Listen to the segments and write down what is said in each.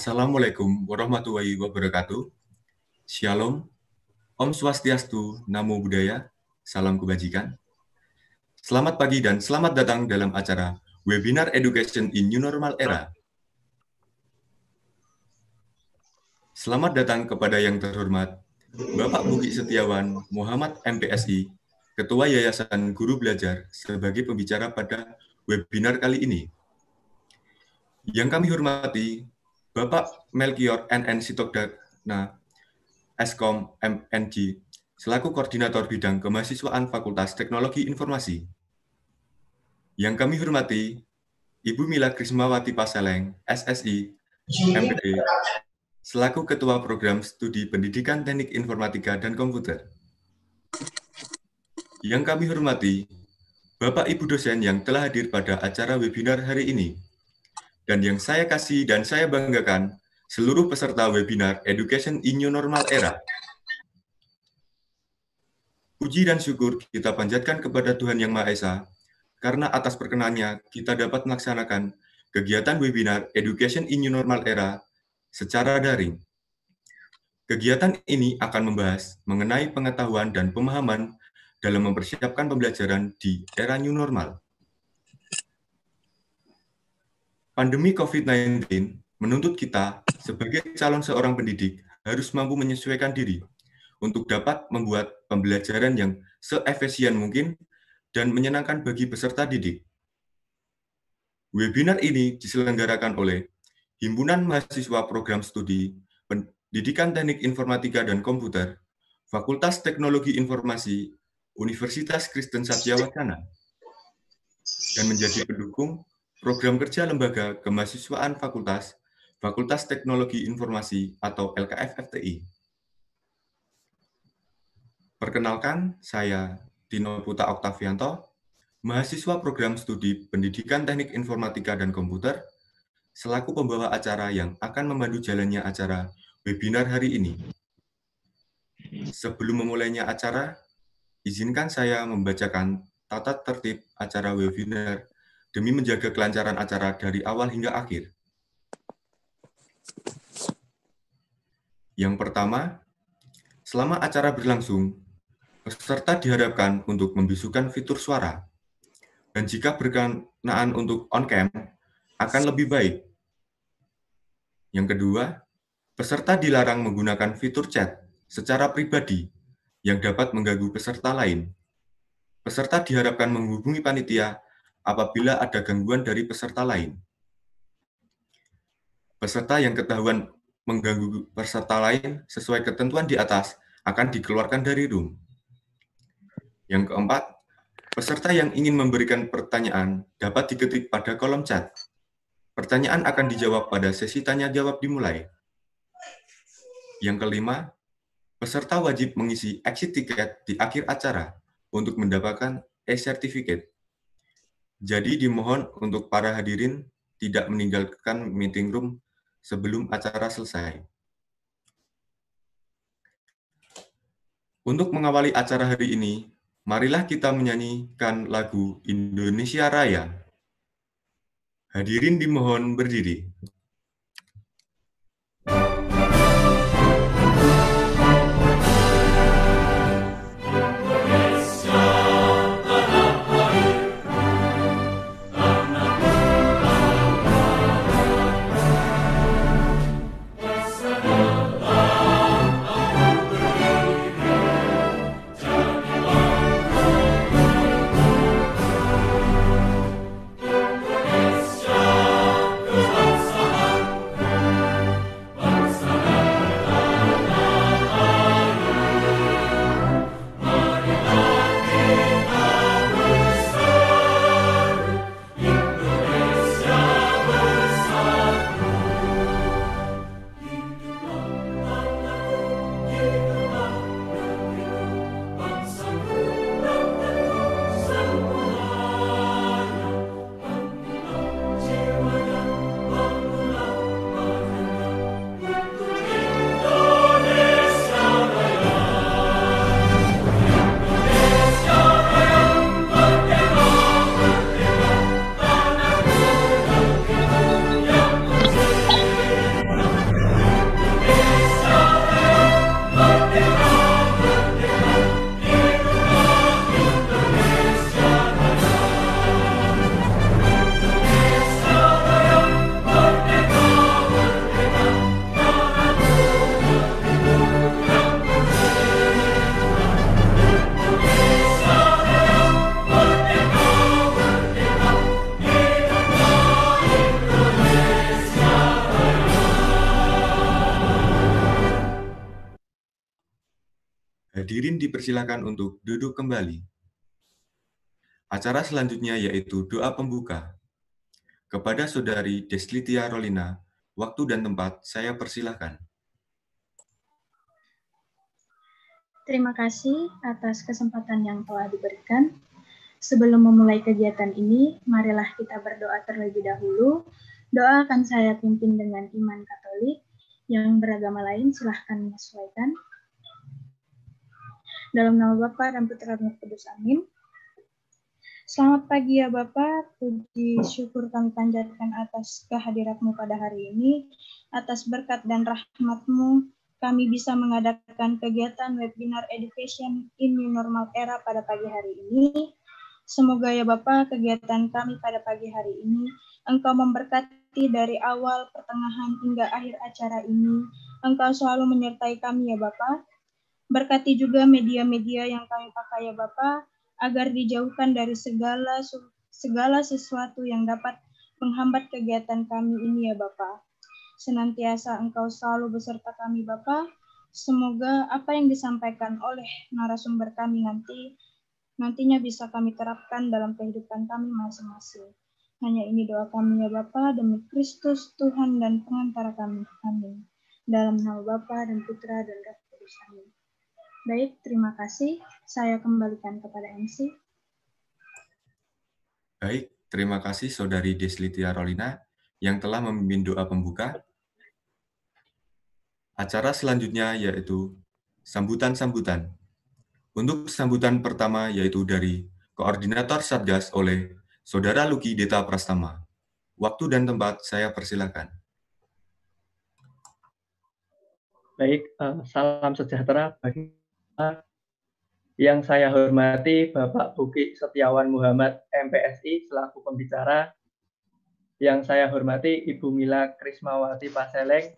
Assalamualaikum warahmatullahi wabarakatuh. Shalom, Om Swastiastu, Namo Buddhaya, Salam Kebajikan. Selamat pagi dan selamat datang dalam acara Webinar Education in New Normal Era. Selamat datang kepada yang terhormat Bapak Bugi Setiawan Muhammad MPSI, Ketua Yayasan Guru Belajar sebagai pembicara pada webinar kali ini. Yang kami hormati Bapak Melkior NN Sitokdana, Eskom MNG, selaku Koordinator Bidang Kemahasiswaan Fakultas Teknologi Informasi. Yang kami hormati, Ibu Mila Krismawati Paseleng, SSI, MPD, selaku Ketua Program Studi Pendidikan Teknik Informatika dan Komputer. Yang kami hormati, Bapak Ibu dosen yang telah hadir pada acara webinar hari ini, dan yang saya kasih dan saya banggakan seluruh peserta webinar Education in New Normal Era. Puji dan syukur kita panjatkan kepada Tuhan Yang Maha Esa, karena atas perkenannya kita dapat melaksanakan kegiatan webinar Education in New Normal Era secara daring. Kegiatan ini akan membahas mengenai pengetahuan dan pemahaman dalam mempersiapkan pembelajaran di era new normal. Pandemi COVID-19 menuntut kita sebagai calon seorang pendidik harus mampu menyesuaikan diri untuk dapat membuat pembelajaran yang seefisien mungkin dan menyenangkan bagi peserta didik. Webinar ini diselenggarakan oleh Himpunan Mahasiswa Program Studi Pendidikan Teknik Informatika dan Komputer, Fakultas Teknologi Informasi, Universitas Kristen Satya dan menjadi pendukung Program Kerja Lembaga Kemahasiswaan Fakultas, Fakultas Teknologi Informasi atau LKFFTI. Perkenalkan, saya Dino Puta Oktavianto, mahasiswa program studi Pendidikan Teknik Informatika dan Komputer, selaku pembawa acara yang akan memandu jalannya acara webinar hari ini. Sebelum memulainya acara, izinkan saya membacakan tata tertib acara webinar demi menjaga kelancaran acara dari awal hingga akhir? Yang pertama, selama acara berlangsung, peserta diharapkan untuk membisukan fitur suara. Dan jika berkenaan untuk on-cam, akan lebih baik. Yang kedua, peserta dilarang menggunakan fitur chat secara pribadi yang dapat mengganggu peserta lain. Peserta diharapkan menghubungi panitia apabila ada gangguan dari peserta lain. Peserta yang ketahuan mengganggu peserta lain sesuai ketentuan di atas akan dikeluarkan dari room. Yang keempat, peserta yang ingin memberikan pertanyaan dapat diketik pada kolom chat. Pertanyaan akan dijawab pada sesi tanya-jawab dimulai. Yang kelima, peserta wajib mengisi exit ticket di akhir acara untuk mendapatkan e-certificate. Jadi dimohon untuk para hadirin tidak meninggalkan meeting room sebelum acara selesai. Untuk mengawali acara hari ini, marilah kita menyanyikan lagu Indonesia Raya. Hadirin dimohon berdiri. dipersilakan untuk duduk kembali. Acara selanjutnya yaitu doa pembuka. Kepada Saudari Deslitia Rolina, waktu dan tempat saya persilahkan. Terima kasih atas kesempatan yang telah diberikan. Sebelum memulai kegiatan ini, marilah kita berdoa terlebih dahulu. Doa akan saya pimpin dengan iman Katolik, yang beragama lain silahkan menyesuaikan. Dalam nama Bapa dan Putra dan Kudus. Amin. Selamat pagi ya Bapak, puji syukur kami panjatkan atas kehadiratmu pada hari ini. Atas berkat dan rahmatmu, kami bisa mengadakan kegiatan webinar Education in New Normal Era pada pagi hari ini. Semoga ya Bapak, kegiatan kami pada pagi hari ini, Engkau memberkati dari awal, pertengahan, hingga akhir acara ini. Engkau selalu menyertai kami ya Bapak, Berkati juga media-media yang kami pakai ya bapak agar dijauhkan dari segala segala sesuatu yang dapat menghambat kegiatan kami ini ya bapak Senantiasa Engkau selalu beserta kami bapak Semoga apa yang disampaikan oleh narasumber kami nanti nantinya bisa kami terapkan dalam kehidupan kami masing-masing. Hanya ini doa kami ya bapak demi Kristus Tuhan dan pengantara kami. Amin. Dalam nama Bapa dan Putra dan Roh Kudus. Amin. Baik, terima kasih. Saya kembalikan kepada MC. Baik, terima kasih Saudari Deslitia Rolina yang telah memimpin doa pembuka. Acara selanjutnya yaitu sambutan-sambutan. Untuk sambutan pertama yaitu dari Koordinator Satgas oleh Saudara Luki Deta Prastama. Waktu dan tempat saya persilakan. Baik, eh, salam sejahtera bagi yang saya hormati Bapak Buki Setiawan Muhammad MPSI selaku pembicara, yang saya hormati Ibu Mila Krismawati Paseleng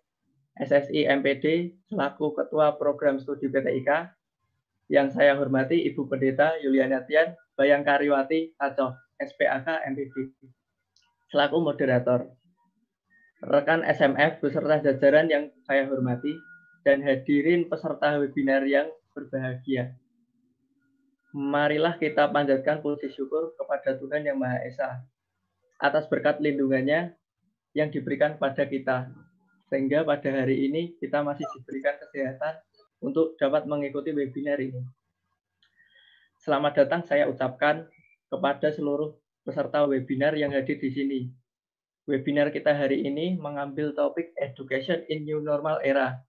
SSI MPD selaku Ketua Program Studi PTIK, yang saya hormati Ibu Pendeta Yuliana Tian Bayangkariwati atau SPAK MPD selaku moderator. Rekan SMF beserta jajaran yang saya hormati dan hadirin peserta webinar yang berbahagia. Marilah kita panjatkan puji syukur kepada Tuhan Yang Maha Esa atas berkat lindungannya yang diberikan pada kita. Sehingga pada hari ini kita masih diberikan kesehatan untuk dapat mengikuti webinar ini. Selamat datang saya ucapkan kepada seluruh peserta webinar yang hadir di sini. Webinar kita hari ini mengambil topik Education in New Normal Era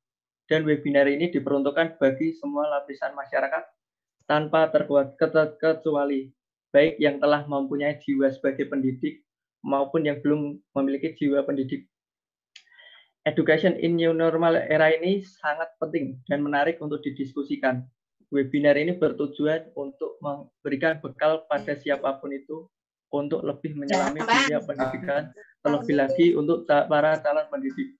dan webinar ini diperuntukkan bagi semua lapisan masyarakat tanpa terkuat kecuali baik yang telah mempunyai jiwa sebagai pendidik maupun yang belum memiliki jiwa pendidik. Education in new normal era ini sangat penting dan menarik untuk didiskusikan. Webinar ini bertujuan untuk memberikan bekal pada siapapun itu untuk lebih menyelami dunia pendidikan, terlebih lagi untuk para calon pendidik.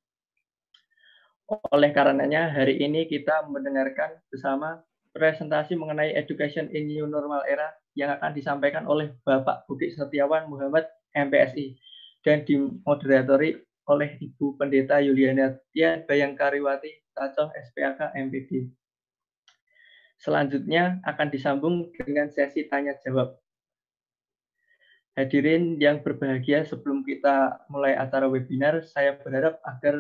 Oleh karenanya, hari ini kita mendengarkan bersama presentasi mengenai Education in New Normal Era yang akan disampaikan oleh Bapak Bukit Setiawan Muhammad MPSI dan dimoderatori oleh Ibu Pendeta Yuliana Tia Bayangkariwati Tacoh SPAK MPD. Selanjutnya akan disambung dengan sesi tanya jawab. Hadirin yang berbahagia, sebelum kita mulai acara webinar, saya berharap agar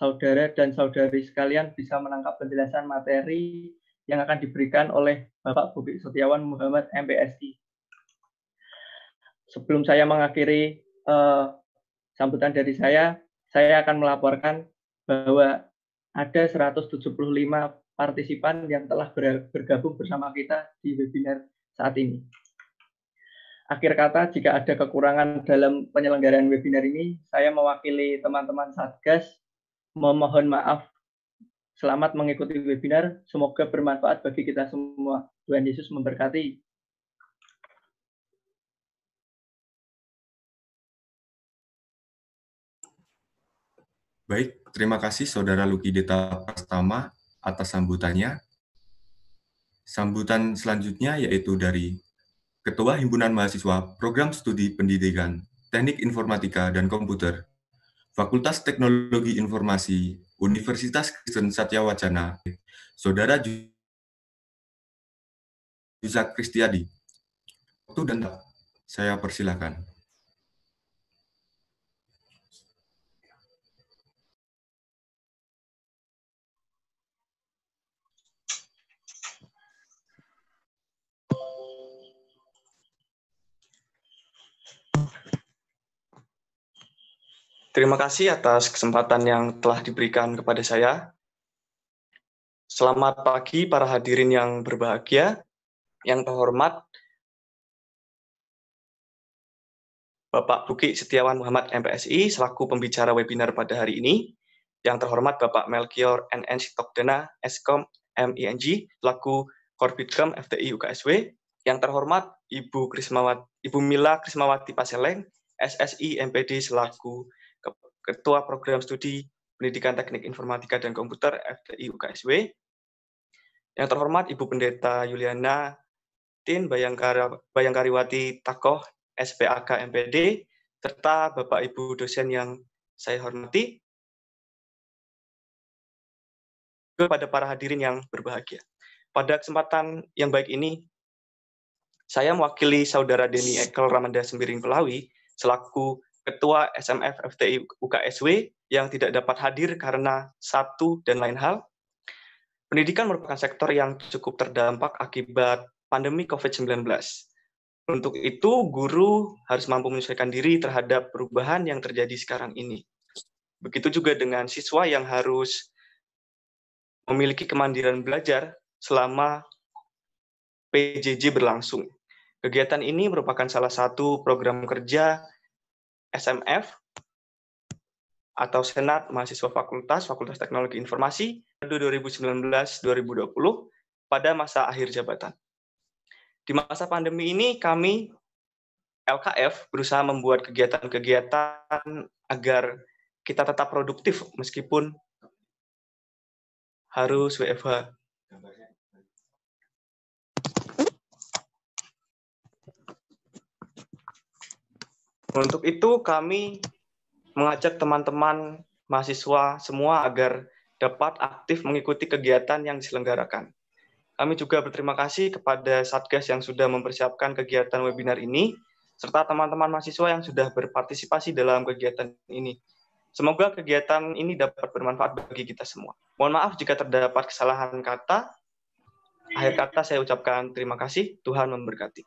saudara dan saudari sekalian bisa menangkap penjelasan materi yang akan diberikan oleh Bapak Bobi Setiawan Muhammad MPSI. Sebelum saya mengakhiri uh, sambutan dari saya, saya akan melaporkan bahwa ada 175 partisipan yang telah bergabung bersama kita di webinar saat ini. Akhir kata, jika ada kekurangan dalam penyelenggaraan webinar ini, saya mewakili teman-teman Satgas memohon maaf. Selamat mengikuti webinar. Semoga bermanfaat bagi kita semua. Tuhan Yesus memberkati. Baik, terima kasih Saudara Luki Deta Pertama atas sambutannya. Sambutan selanjutnya yaitu dari Ketua Himpunan Mahasiswa Program Studi Pendidikan Teknik Informatika dan Komputer Fakultas Teknologi Informasi, Universitas Kristen Satya Wacana, Saudara Yusak Kristiadi. Waktu dan saya persilakan. Terima kasih atas kesempatan yang telah diberikan kepada saya. Selamat pagi para hadirin yang berbahagia, yang terhormat Bapak Buki Setiawan Muhammad MPSI selaku pembicara webinar pada hari ini, yang terhormat Bapak Melkior NN Sitokdena Eskom MING selaku Korbitkom FTI UKSW, yang terhormat Ibu Krismawati, Ibu Mila Krismawati Paseleng SSI MPD selaku Ketua Program Studi Pendidikan Teknik Informatika dan Komputer FTI UKSW. Yang terhormat Ibu Pendeta Yuliana Tin Bayangkariwati Takoh SPAK MPD, serta Bapak Ibu dosen yang saya hormati, kepada para hadirin yang berbahagia. Pada kesempatan yang baik ini, saya mewakili saudara Denny Ekel Ramanda Sembiring Pelawi selaku Ketua SMF FTI UKSW yang tidak dapat hadir karena satu dan lain hal. Pendidikan merupakan sektor yang cukup terdampak akibat pandemi COVID-19. Untuk itu, guru harus mampu menyesuaikan diri terhadap perubahan yang terjadi sekarang ini. Begitu juga dengan siswa yang harus memiliki kemandirian belajar selama PJJ berlangsung. Kegiatan ini merupakan salah satu program kerja SMF atau Senat Mahasiswa Fakultas Fakultas Teknologi Informasi 2019-2020 pada masa akhir jabatan. Di masa pandemi ini kami LKF berusaha membuat kegiatan-kegiatan agar kita tetap produktif meskipun harus WFH. Untuk itu kami mengajak teman-teman mahasiswa semua agar dapat aktif mengikuti kegiatan yang diselenggarakan. Kami juga berterima kasih kepada Satgas yang sudah mempersiapkan kegiatan webinar ini, serta teman-teman mahasiswa yang sudah berpartisipasi dalam kegiatan ini. Semoga kegiatan ini dapat bermanfaat bagi kita semua. Mohon maaf jika terdapat kesalahan kata. Akhir kata saya ucapkan terima kasih. Tuhan memberkati.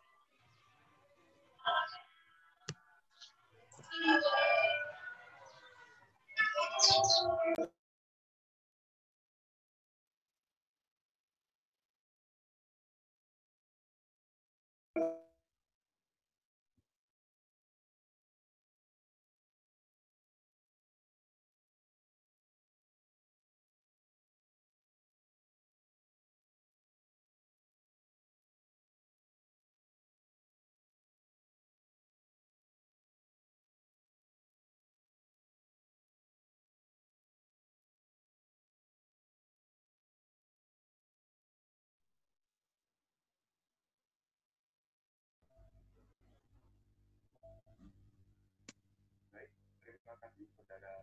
tadi saudara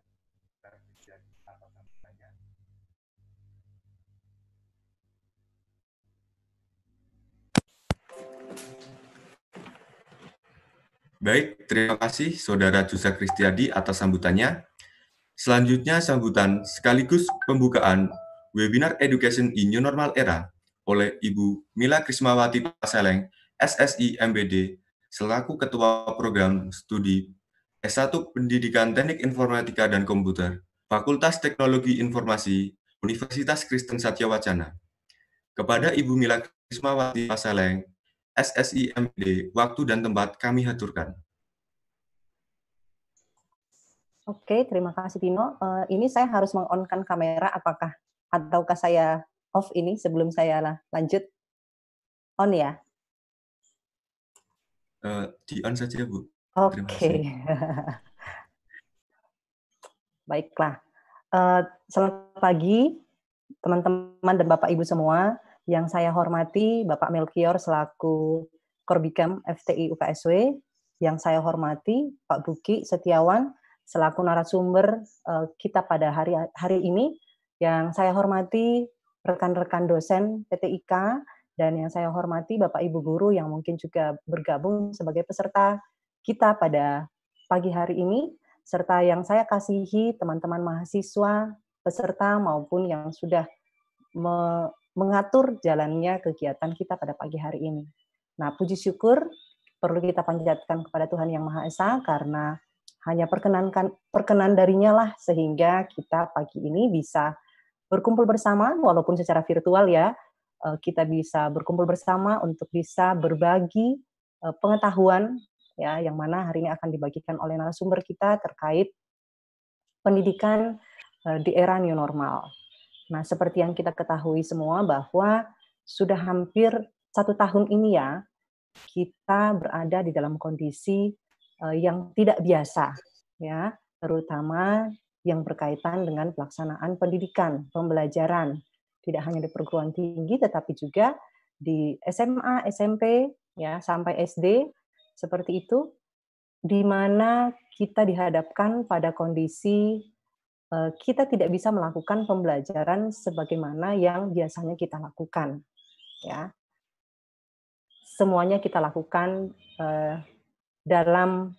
terjadi apa sampainya. Baik, terima kasih Saudara Jusa Kristiadi atas sambutannya. Selanjutnya sambutan sekaligus pembukaan webinar Education in New Normal Era oleh Ibu Mila Krismawati Paseleng, SSI MBD, selaku Ketua Program Studi S1 Pendidikan Teknik Informatika dan Komputer, Fakultas Teknologi Informasi, Universitas Kristen Satya Wacana. Kepada Ibu Mila Krismawati Pasaleng, SSI MD waktu dan tempat kami haturkan. Oke, terima kasih Tino. Uh, ini saya harus mengonkan kamera, apakah ataukah saya off ini sebelum saya lanjut? On ya? Uh, eh, di on saja, Bu. Oke. Baiklah. Eh, selamat pagi teman-teman dan Bapak Ibu semua yang saya hormati Bapak Melkior selaku Korbikam FTI UKSW, yang saya hormati Pak Buki Setiawan selaku narasumber eh, kita pada hari hari ini, yang saya hormati rekan-rekan dosen PTIK dan yang saya hormati Bapak Ibu guru yang mungkin juga bergabung sebagai peserta kita pada pagi hari ini, serta yang saya kasihi teman-teman mahasiswa, peserta maupun yang sudah me mengatur jalannya kegiatan kita pada pagi hari ini. Nah, puji syukur perlu kita panjatkan kepada Tuhan Yang Maha Esa karena hanya perkenankan perkenan darinya lah sehingga kita pagi ini bisa berkumpul bersama walaupun secara virtual ya eh, kita bisa berkumpul bersama untuk bisa berbagi eh, pengetahuan ya yang mana hari ini akan dibagikan oleh narasumber kita terkait pendidikan eh, di era new normal. Nah, seperti yang kita ketahui semua bahwa sudah hampir satu tahun ini ya kita berada di dalam kondisi eh, yang tidak biasa, ya terutama yang berkaitan dengan pelaksanaan pendidikan, pembelajaran, tidak hanya di perguruan tinggi tetapi juga di SMA, SMP, ya sampai SD seperti itu, di mana kita dihadapkan pada kondisi eh, kita tidak bisa melakukan pembelajaran sebagaimana yang biasanya kita lakukan, ya. Semuanya kita lakukan eh, dalam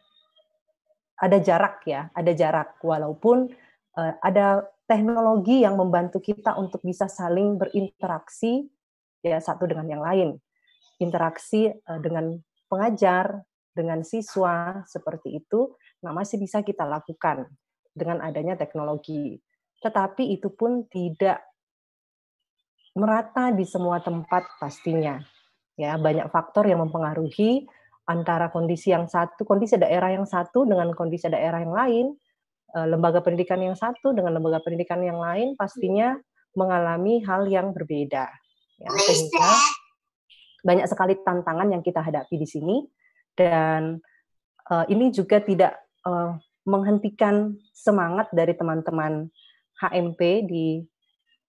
ada jarak ya, ada jarak walaupun eh, ada teknologi yang membantu kita untuk bisa saling berinteraksi ya satu dengan yang lain. Interaksi dengan pengajar, dengan siswa seperti itu, nah masih bisa kita lakukan dengan adanya teknologi. Tetapi itu pun tidak merata di semua tempat pastinya. Ya, banyak faktor yang mempengaruhi antara kondisi yang satu, kondisi daerah yang satu dengan kondisi daerah yang lain, eh, lembaga pendidikan yang satu dengan lembaga pendidikan yang lain pastinya mengalami hal yang berbeda. Ya, sehingga banyak sekali tantangan yang kita hadapi di sini dan uh, ini juga tidak uh, menghentikan semangat dari teman-teman HMP di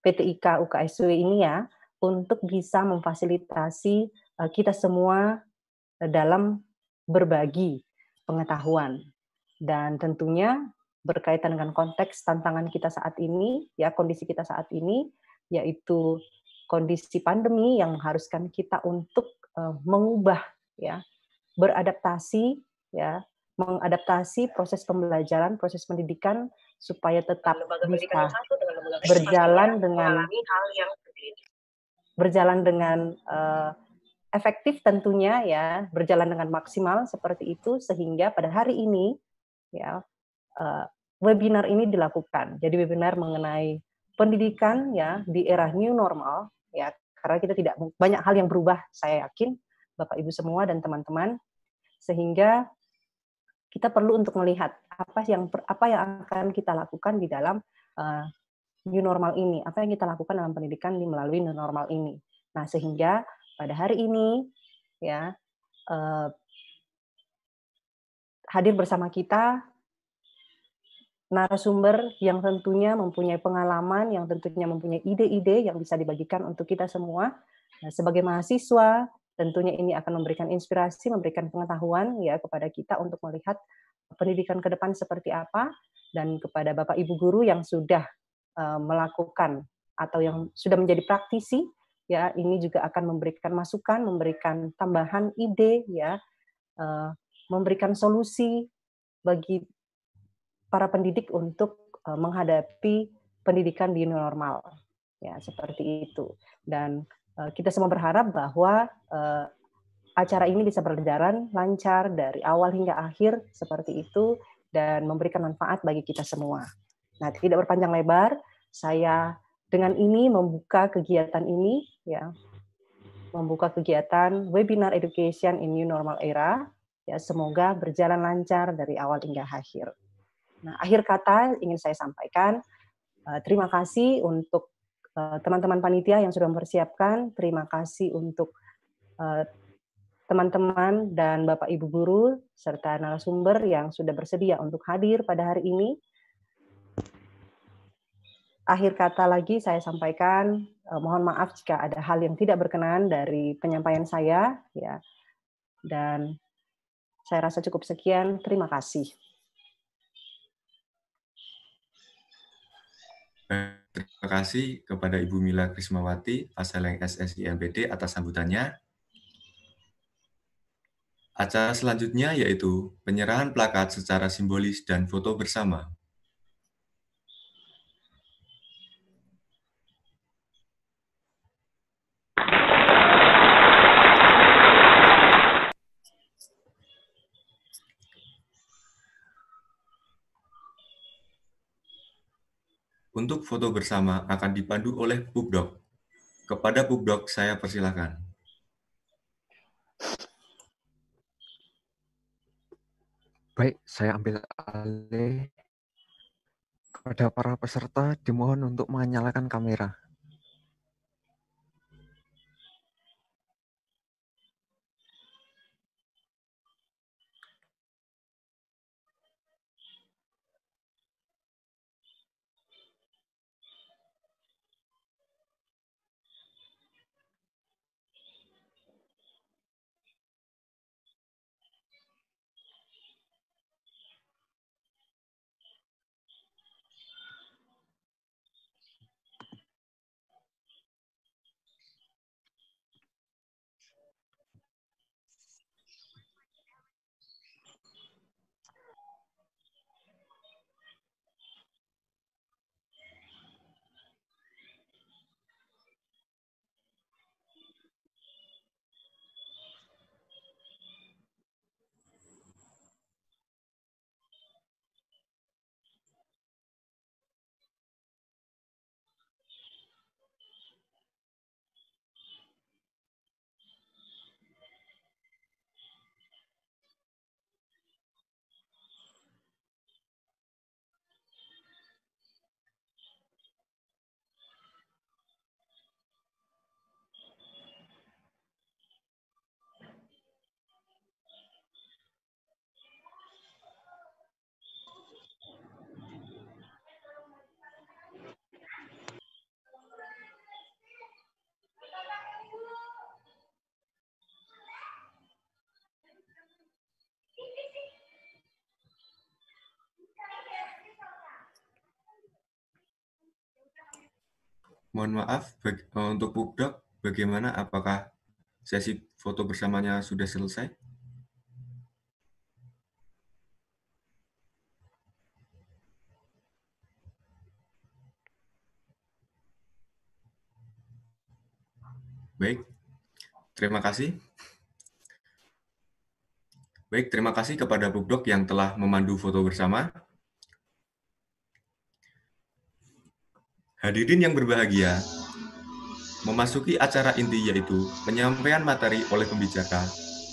PT PTIK UKSW ini ya untuk bisa memfasilitasi uh, kita semua dalam berbagi pengetahuan dan tentunya berkaitan dengan konteks tantangan kita saat ini ya kondisi kita saat ini yaitu kondisi pandemi yang mengharuskan kita untuk uh, mengubah ya beradaptasi ya mengadaptasi proses pembelajaran, proses pendidikan supaya tetap bisa berjalan dengan berjalan dengan uh, efektif tentunya ya, berjalan dengan maksimal seperti itu sehingga pada hari ini ya uh, webinar ini dilakukan. Jadi webinar mengenai pendidikan ya di era new normal ya karena kita tidak banyak hal yang berubah saya yakin Bapak Ibu semua dan teman-teman sehingga kita perlu untuk melihat apa yang apa yang akan kita lakukan di dalam uh, new normal ini, apa yang kita lakukan dalam pendidikan di melalui new normal ini. Nah, sehingga pada hari ini ya uh, hadir bersama kita narasumber yang tentunya mempunyai pengalaman, yang tentunya mempunyai ide-ide yang bisa dibagikan untuk kita semua nah, sebagai mahasiswa, Tentunya ini akan memberikan inspirasi, memberikan pengetahuan ya kepada kita untuk melihat pendidikan ke depan seperti apa dan kepada Bapak Ibu guru yang sudah eh, melakukan atau yang sudah menjadi praktisi ya ini juga akan memberikan masukan, memberikan tambahan ide ya eh, memberikan solusi bagi para pendidik untuk eh, menghadapi pendidikan di normal ya seperti itu dan Eh, kita semua berharap bahwa eh, acara ini bisa berjalan lancar dari awal hingga akhir seperti itu dan memberikan manfaat bagi kita semua. Nah, tidak berpanjang lebar, saya dengan ini membuka kegiatan ini ya. Membuka kegiatan webinar education in new normal era ya semoga berjalan lancar dari awal hingga akhir. Nah, akhir kata ingin saya sampaikan eh, terima kasih untuk Eh, teman-teman panitia yang sudah mempersiapkan. Terima kasih untuk eh, teman-teman dan Bapak Ibu guru serta narasumber yang sudah bersedia untuk hadir pada hari ini. Akhir kata lagi saya sampaikan eh, mohon maaf jika ada hal yang tidak berkenan dari penyampaian saya ya. Dan saya rasa cukup sekian. Terima kasih. Terima kasih kepada Ibu Mila Krismawati, Pasaleng SSI MPD atas sambutannya. Acara selanjutnya yaitu penyerahan plakat secara simbolis dan foto bersama. untuk foto bersama akan dipandu oleh Pubdoc. Kepada Pubdoc saya persilakan. Baik, saya ambil alih. Kepada para peserta, dimohon untuk menyalakan kamera. mohon maaf eh, untuk pubdoc bagaimana apakah sesi foto bersamanya sudah selesai? Baik, terima kasih. Baik, terima kasih kepada Bukdok yang telah memandu foto bersama. Hadirin yang berbahagia, memasuki acara inti yaitu penyampaian materi oleh pembicara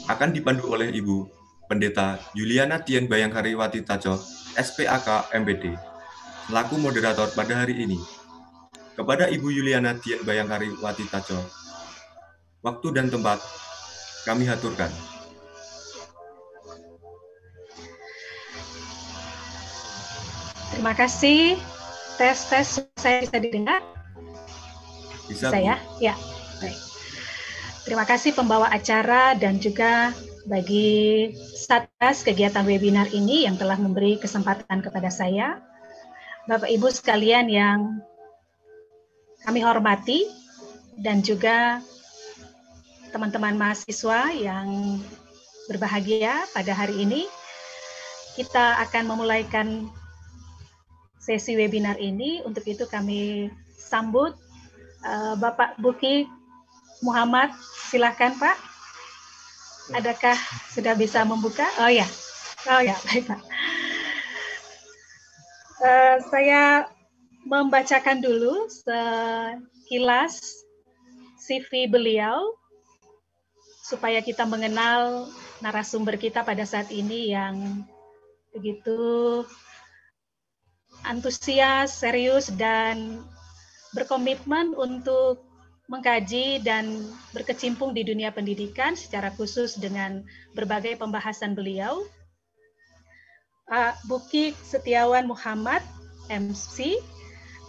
akan dipandu oleh Ibu Pendeta Juliana Tian Bayangkariwati Taco, SPAK MPD, selaku moderator pada hari ini. Kepada Ibu Juliana Tian Bayangkariwati Taco, waktu dan tempat kami haturkan. Terima kasih tes tes saya bisa didengar? Bisa, bisa ya? Ya. Baik. Terima kasih pembawa acara dan juga bagi Satgas kegiatan webinar ini yang telah memberi kesempatan kepada saya. Bapak Ibu sekalian yang kami hormati dan juga teman-teman mahasiswa yang berbahagia pada hari ini. Kita akan memulaikan sesi webinar ini. Untuk itu kami sambut uh, Bapak Buki Muhammad. Silahkan Pak. Ya. Adakah sudah bisa membuka? Oh ya, oh ya, baik Pak. Uh, saya membacakan dulu sekilas CV beliau supaya kita mengenal narasumber kita pada saat ini yang begitu antusias, serius, dan berkomitmen untuk mengkaji dan berkecimpung di dunia pendidikan secara khusus dengan berbagai pembahasan beliau. Pak Buki Setiawan Muhammad, MC,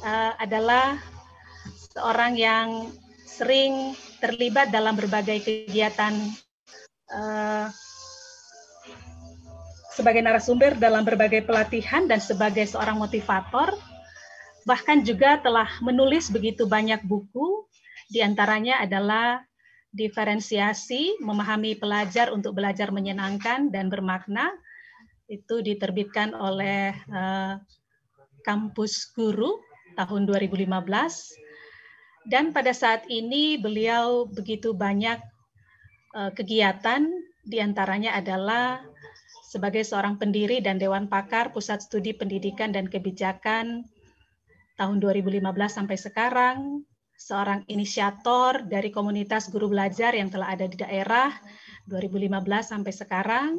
eh, adalah seorang yang sering terlibat dalam berbagai kegiatan eh, sebagai narasumber dalam berbagai pelatihan dan sebagai seorang motivator, bahkan juga telah menulis begitu banyak buku, diantaranya adalah Diferensiasi, Memahami Pelajar untuk Belajar Menyenangkan dan Bermakna, itu diterbitkan oleh eh, Kampus Guru tahun 2015. Dan pada saat ini beliau begitu banyak uh, kegiatan, diantaranya adalah sebagai seorang pendiri dan Dewan Pakar Pusat Studi Pendidikan dan Kebijakan tahun 2015 sampai sekarang, seorang inisiator dari komunitas guru belajar yang telah ada di daerah 2015 sampai sekarang,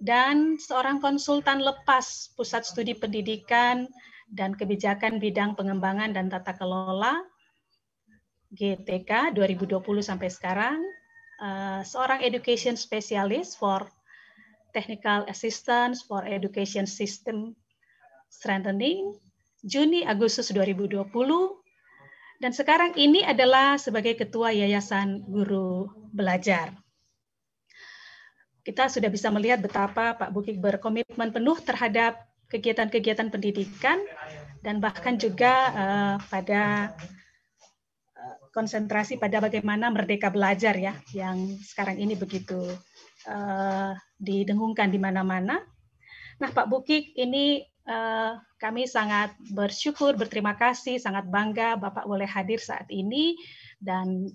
dan seorang konsultan lepas Pusat Studi Pendidikan dan Kebijakan Bidang Pengembangan dan Tata Kelola GTK 2020 sampai sekarang, eh, seorang education specialist for Technical Assistance for Education System Strengthening, Juni Agustus 2020. Dan sekarang ini adalah sebagai Ketua Yayasan Guru Belajar. Kita sudah bisa melihat betapa Pak Bukik berkomitmen penuh terhadap kegiatan-kegiatan pendidikan dan bahkan juga uh, pada eh, konsentrasi pada bagaimana merdeka belajar ya yang sekarang ini begitu uh, didengungkan di mana-mana. Nah, Pak Bukik, ini uh, kami sangat bersyukur, berterima kasih, sangat bangga Bapak boleh hadir saat ini dan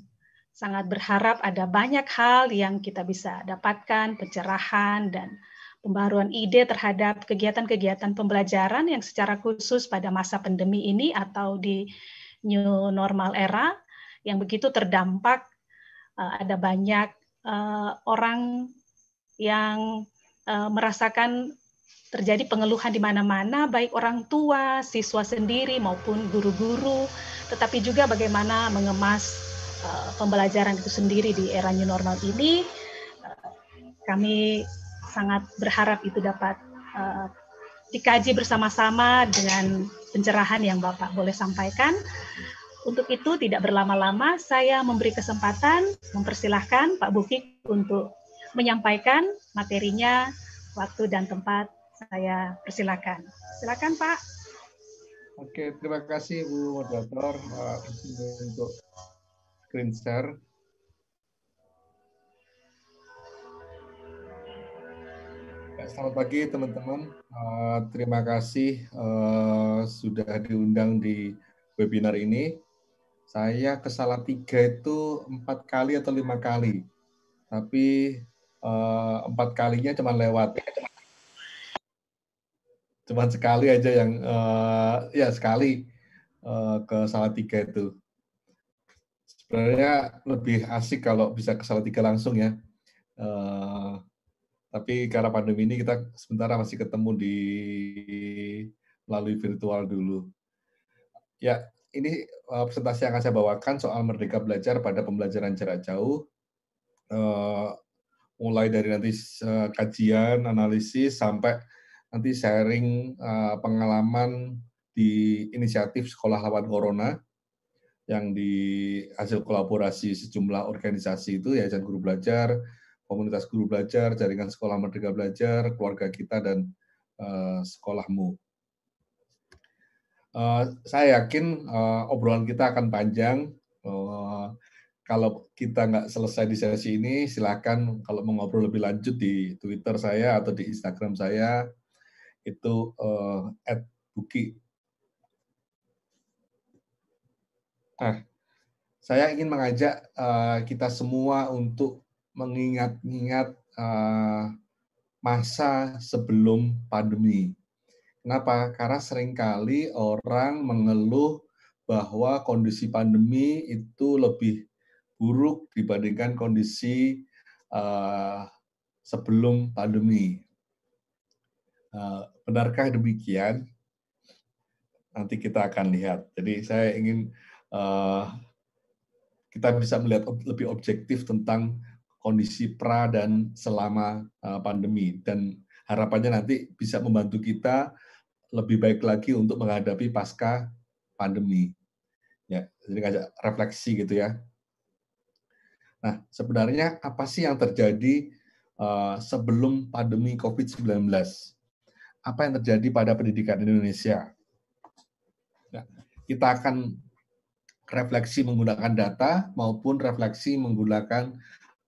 sangat berharap ada banyak hal yang kita bisa dapatkan, pencerahan dan pembaruan ide terhadap kegiatan-kegiatan pembelajaran yang secara khusus pada masa pandemi ini atau di new normal era yang begitu terdampak eh, ada banyak uh, orang yang uh, merasakan terjadi pengeluhan di mana-mana, baik orang tua, siswa sendiri maupun guru-guru, tetapi juga bagaimana mengemas uh, pembelajaran itu sendiri di era new normal ini. Uh, kami sangat berharap itu dapat uh, dikaji bersama-sama dengan pencerahan yang Bapak boleh sampaikan. Untuk itu tidak berlama-lama saya memberi kesempatan mempersilahkan Pak Bukik untuk menyampaikan materinya, waktu dan tempat saya persilahkan. Silakan Pak. Oke, terima kasih Bu Moderator untuk screen share. Ya, selamat pagi teman-teman. Uh, terima kasih uh, sudah diundang di webinar ini. Saya ke tiga itu empat kali atau lima kali, tapi uh, empat kalinya cuma lewat. cuma sekali aja yang uh, ya sekali uh, ke tiga itu. Sebenarnya lebih asik kalau bisa ke salah tiga langsung ya. uh, tapi karena pandemi ini kita sementara masih ketemu di melalui virtual dulu. Ya, ini uh, eh, presentasi yang akan saya bawakan soal merdeka belajar pada pembelajaran jarak jauh. Eh, mulai dari nanti eh, kajian, analisis sampai nanti sharing pengalaman di inisiatif sekolah lawan corona yang di hasil kolaborasi sejumlah organisasi itu yayasan guru belajar, komunitas guru belajar, jaringan sekolah merdeka belajar, keluarga kita dan sekolahmu. Eh, saya yakin uh, obrolan kita akan panjang. Uh, kalau kita nggak selesai di sesi ini, silakan kalau mau ngobrol lebih lanjut di Twitter saya atau di Instagram saya, itu uh, at Buki. Nah, saya ingin mengajak uh, kita semua untuk mengingat-ingat uh, masa sebelum pandemi Kenapa? Karena seringkali orang mengeluh bahwa kondisi pandemi itu lebih buruk dibandingkan kondisi uh, sebelum pandemi. Uh, benarkah demikian? Nanti kita akan lihat. Jadi saya ingin uh, kita bisa melihat ob lebih objektif tentang kondisi pra dan selama uh, pandemi dan harapannya nanti bisa membantu kita lebih baik lagi untuk menghadapi pasca pandemi. Ya, jadi ngajak refleksi gitu ya. Nah, sebenarnya apa sih yang terjadi uh, sebelum pandemi COVID-19? Apa yang terjadi pada pendidikan Indonesia? Nah, kita akan refleksi menggunakan data maupun refleksi menggunakan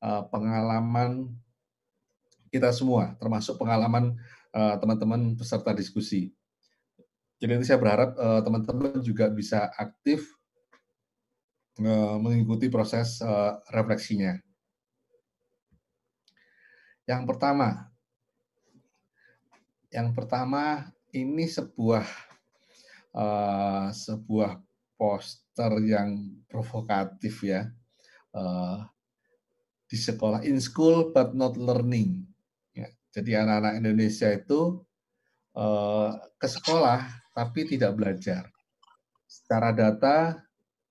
uh, pengalaman kita semua, termasuk pengalaman eh, teman-teman uh, peserta diskusi. Jadi nanti saya berharap eh, teman-teman juga bisa aktif uh, mengikuti proses uh, refleksinya. Yang pertama, yang pertama ini sebuah uh, sebuah poster yang provokatif ya uh, di sekolah in school but not learning. Ya, jadi anak-anak Indonesia itu uh, ke sekolah tapi tidak belajar. Secara data,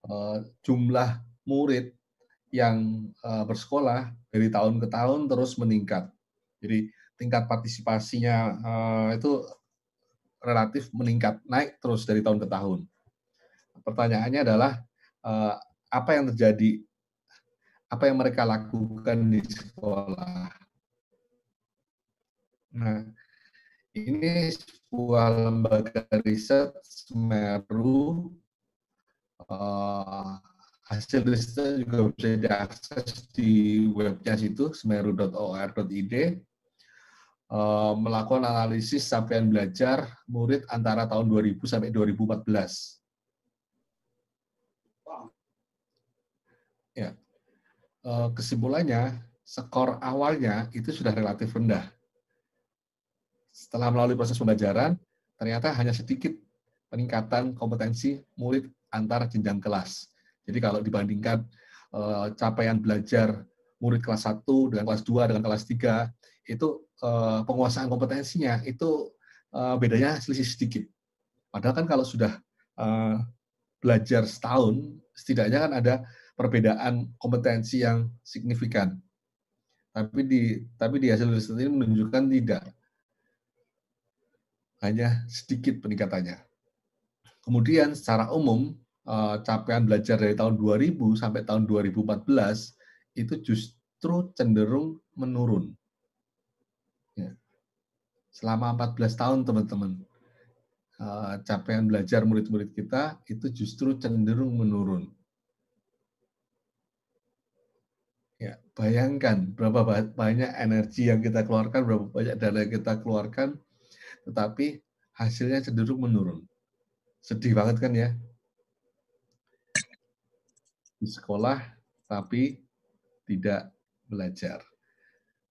eh, jumlah murid yang eh, bersekolah dari tahun ke tahun terus meningkat. Jadi tingkat partisipasinya eh, itu relatif meningkat, naik terus dari tahun ke tahun. Pertanyaannya adalah apa yang terjadi, apa yang mereka lakukan di sekolah. Nah, ini sebuah lembaga riset Semeru uh, hasil risetnya juga bisa diakses di webnya situ semeru.or.id uh, eh, melakukan analisis capaian belajar murid antara tahun 2000 sampai 2014. Ya. Uh, kesimpulannya, skor awalnya itu sudah relatif rendah setelah melalui proses pembelajaran, ternyata hanya sedikit peningkatan kompetensi murid antar jenjang kelas. Jadi kalau dibandingkan eh, capaian belajar murid kelas 1 dengan kelas 2 dengan kelas 3, itu eh, penguasaan kompetensinya itu eh, bedanya selisih sedikit. Padahal kan kalau sudah belajar setahun, setidaknya kan ada perbedaan kompetensi yang signifikan. Tapi di tapi di hasil riset ini menunjukkan tidak hanya sedikit peningkatannya. Kemudian secara umum eh, capaian belajar dari tahun 2000 sampai tahun 2014 itu justru cenderung menurun. Ya. Selama 14 tahun teman-teman, eh, capaian belajar murid-murid kita itu justru cenderung menurun. Ya, bayangkan berapa banyak energi yang kita keluarkan, berapa banyak dana yang kita keluarkan tetapi hasilnya cenderung menurun. Sedih banget kan ya? Di sekolah tapi tidak belajar.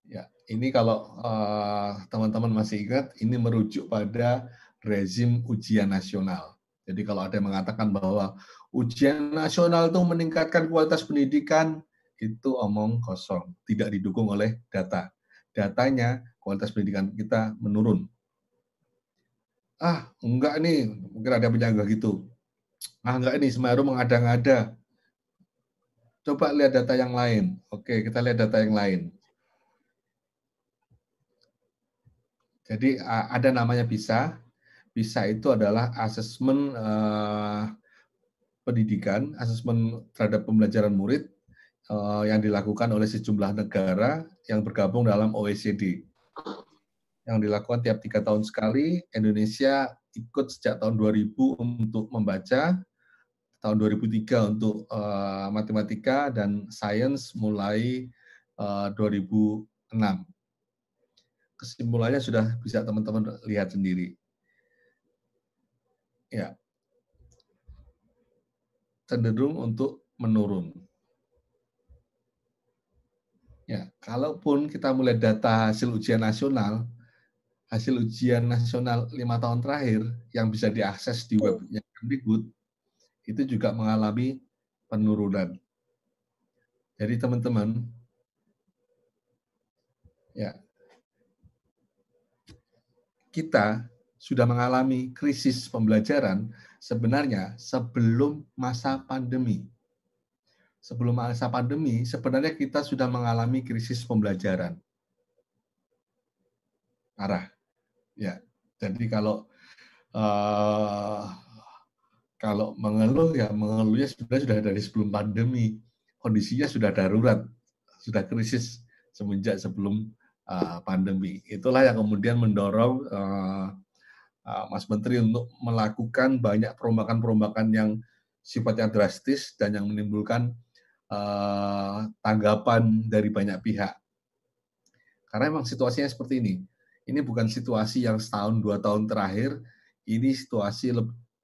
Ya, ini kalau eh, teman-teman uh, masih ingat, ini merujuk pada rezim ujian nasional. Jadi kalau ada yang mengatakan bahwa ujian nasional itu meningkatkan kualitas pendidikan, itu omong kosong, tidak didukung oleh data. Datanya kualitas pendidikan kita menurun ah enggak nih mungkin ada penjaga gitu ah enggak nih Semeru mengada-ngada coba lihat data yang lain oke kita lihat data yang lain jadi ada namanya bisa bisa itu adalah asesmen uh, pendidikan asesmen terhadap pembelajaran murid uh, yang dilakukan oleh sejumlah negara yang bergabung dalam OECD yang dilakukan tiap tiga tahun sekali. Indonesia ikut sejak tahun 2000 untuk membaca, tahun 2003 untuk uh, matematika dan sains mulai uh, eh, 2006. Kesimpulannya sudah bisa teman-teman lihat sendiri. Ya. Cenderung untuk menurun. Ya, kalaupun kita mulai data hasil ujian nasional, hasil ujian nasional lima tahun terakhir yang bisa diakses di oh. webnya Kemdikbud itu juga mengalami penurunan. Jadi teman-teman, ya kita sudah mengalami krisis pembelajaran sebenarnya sebelum masa pandemi. Sebelum masa pandemi, sebenarnya kita sudah mengalami krisis pembelajaran. Arah. Ya, jadi kalau uh, kalau mengeluh ya mengeluhnya sebenarnya sudah dari sebelum pandemi kondisinya sudah darurat sudah krisis semenjak sebelum uh, pandemi itulah yang kemudian mendorong uh, uh, Mas Menteri untuk melakukan banyak perombakan-perombakan yang sifatnya drastis dan yang menimbulkan uh, tanggapan dari banyak pihak karena memang situasinya seperti ini ini bukan situasi yang setahun dua tahun terakhir, ini situasi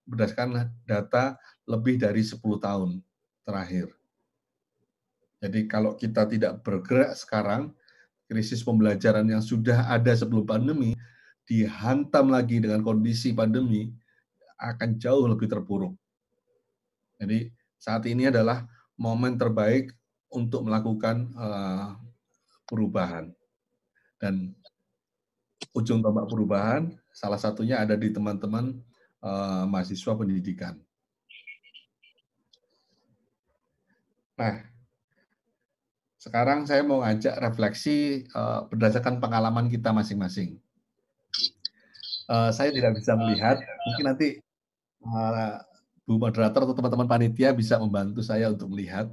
berdasarkan data lebih dari 10 tahun terakhir. Jadi kalau kita tidak bergerak sekarang, krisis pembelajaran yang sudah ada sebelum pandemi dihantam lagi dengan kondisi pandemi akan jauh lebih terpuruk. Jadi saat ini adalah momen terbaik untuk melakukan uh, perubahan. Dan ujung tombak perubahan, salah satunya ada di teman-teman uh, mahasiswa pendidikan. Nah, sekarang saya mau ajak refleksi uh, berdasarkan pengalaman kita masing-masing. Uh, saya tidak bisa melihat, mungkin nanti uh, Bu Moderator atau teman-teman panitia bisa membantu saya untuk melihat.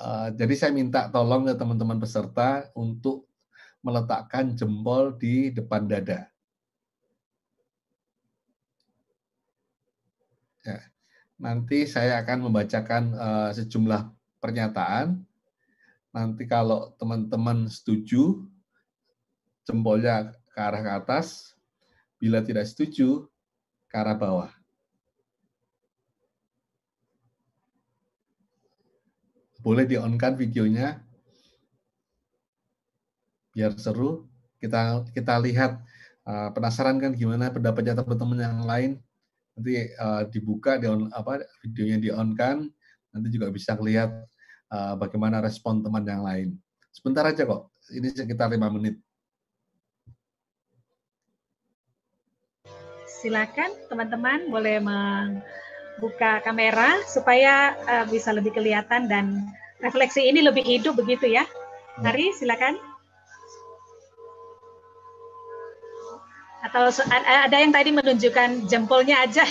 Uh, jadi saya minta tolong ke teman-teman peserta untuk meletakkan jempol di depan dada. Ya. Nanti saya akan membacakan uh, sejumlah pernyataan. Nanti kalau teman-teman setuju, jempolnya ke arah ke atas. Bila tidak setuju, ke arah bawah. Boleh di-on-kan videonya, biar seru kita kita lihat uh, penasaran kan gimana pendapatnya teman-teman yang lain nanti uh, dibuka di on, apa videonya di on kan nanti juga bisa lihat uh, eh, bagaimana respon teman yang lain sebentar aja kok ini sekitar lima menit silakan teman-teman boleh membuka kamera supaya uh, bisa lebih kelihatan dan refleksi ini lebih hidup begitu ya Hari ya. silakan atau ada yang tadi menunjukkan jempolnya aja.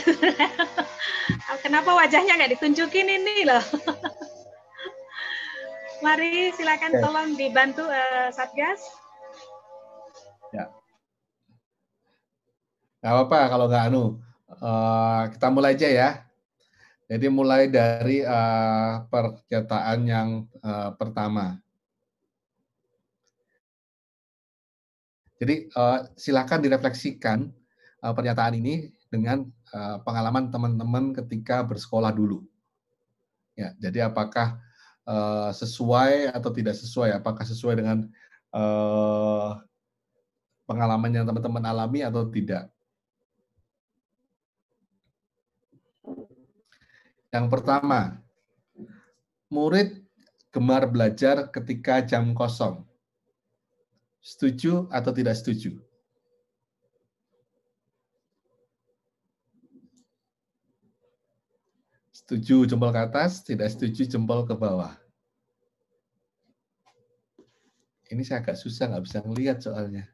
Kenapa wajahnya nggak ditunjukin ini loh? Mari silakan okay. tolong dibantu uh, Satgas. Ya. nggak apa-apa kalau nggak anu. Uh, kita mulai aja ya. Jadi mulai dari uh, eh, pernyataan yang uh, pertama. Jadi uh, silakan direfleksikan uh, pernyataan ini dengan uh, pengalaman teman-teman ketika bersekolah dulu. Ya, jadi apakah uh, sesuai atau tidak sesuai? Apakah sesuai dengan uh, pengalaman yang teman-teman alami atau tidak? Yang pertama, murid gemar belajar ketika jam kosong. Setuju atau tidak setuju? Setuju jempol ke atas, tidak setuju jempol ke bawah. Ini saya agak susah, nggak bisa ngelihat soalnya.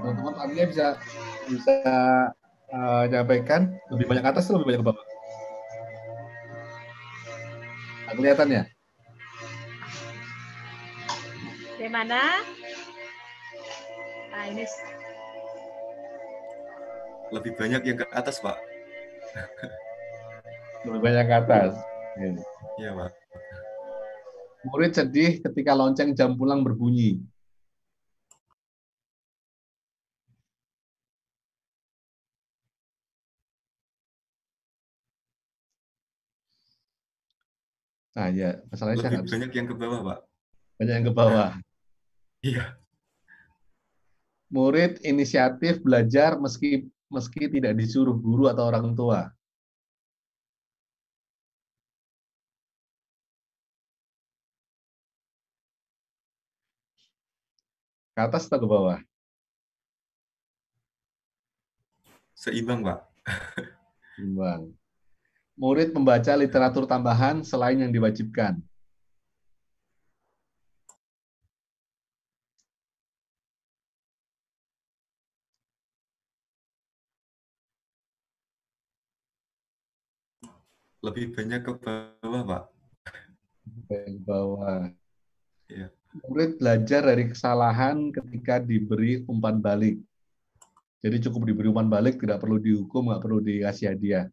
Teman-teman, ya bisa bisa uh, eh, nyampaikan lebih banyak atas atau lebih banyak ke bawah? Nah, kelihatan ya? Di mana? Nah, ini lebih banyak yang ke atas, Pak. lebih banyak ke atas. Iya, Pak. Murid sedih ketika lonceng jam pulang berbunyi. Nah, ya, masalahnya Lebih saya harus... banyak yang ke bawah, Pak. Banyak yang ke bawah. Iya. Murid inisiatif belajar meski meski tidak disuruh guru atau orang tua. Ke atas atau ke bawah? Seimbang, Pak. Seimbang murid membaca literatur tambahan selain yang diwajibkan. Lebih banyak ke bawah, Pak. Ke bawah. Ya. Murid belajar dari kesalahan ketika diberi umpan balik. Jadi cukup diberi umpan balik, tidak perlu dihukum, nggak perlu dikasih hadiah.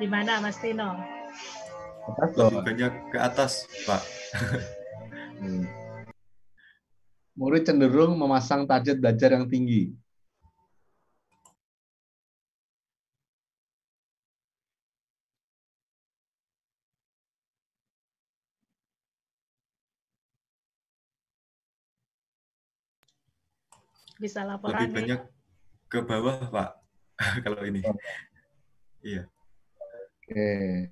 Di mana Mas Tino? lebih banyak ke atas, Pak. Hmm. Murid cenderung memasang target belajar yang tinggi. Bisa laporan lebih banyak ke bawah, Pak. Kalau ini. Oh. Iya. Oke.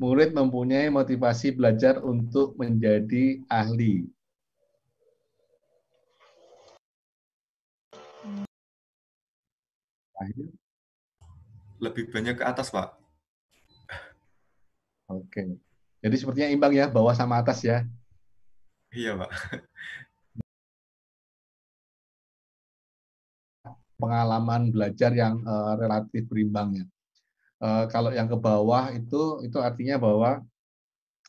Murid mempunyai motivasi belajar untuk menjadi ahli. Lebih banyak ke atas, Pak. Oke. Jadi sepertinya imbang ya, bawah sama atas ya. Iya, Pak. Pengalaman belajar yang uh, relatif berimbang ya. Eh, kalau yang ke bawah itu itu artinya bahwa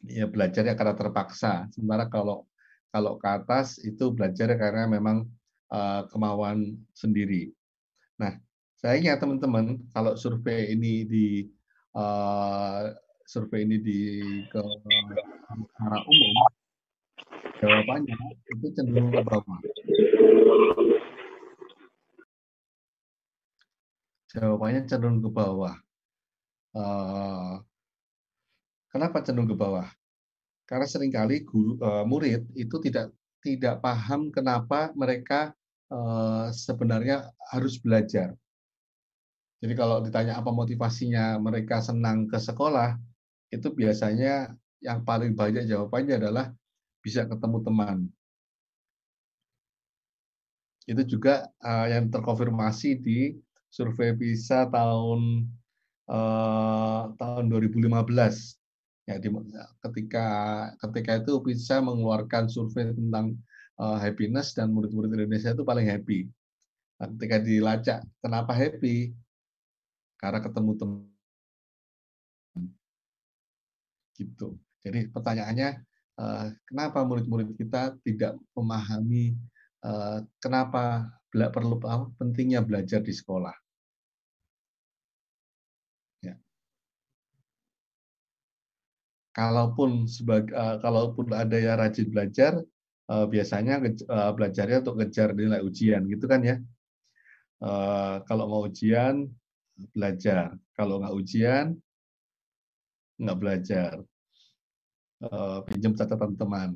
ya belajarnya karena terpaksa. Sementara kalau kalau ke atas itu belajar karena memang uh, kemauan sendiri. Nah, saya ingat teman-teman kalau survei ini di uh, survei ini di ke secara umum jawabannya itu cenderung ke bawah. Jawabannya cenderung ke bawah. Eh, kenapa cenderung ke bawah? Karena seringkali guru, uh, murid itu tidak tidak paham kenapa mereka uh, sebenarnya harus belajar. Jadi kalau ditanya apa motivasinya mereka senang ke sekolah, itu biasanya yang paling banyak jawabannya adalah bisa ketemu teman. Itu juga uh, yang terkonfirmasi di survei PISA tahun Eh, tahun 2015 ya di, ketika ketika itu PISA mengeluarkan survei tentang uh, happiness dan murid-murid Indonesia itu paling happy. Nah, ketika dilacak kenapa happy? Karena ketemu teman gitu. Jadi pertanyaannya eh, kenapa murid-murid kita tidak memahami kenapa perlu pentingnya belajar di sekolah. kalaupun sebagai uh, eh, kalaupun ada yang rajin belajar uh, biasanya uh, belajarnya untuk kejar nilai ujian gitu kan ya uh, kalau mau ujian belajar kalau nggak ujian nggak belajar uh, pinjam catatan teman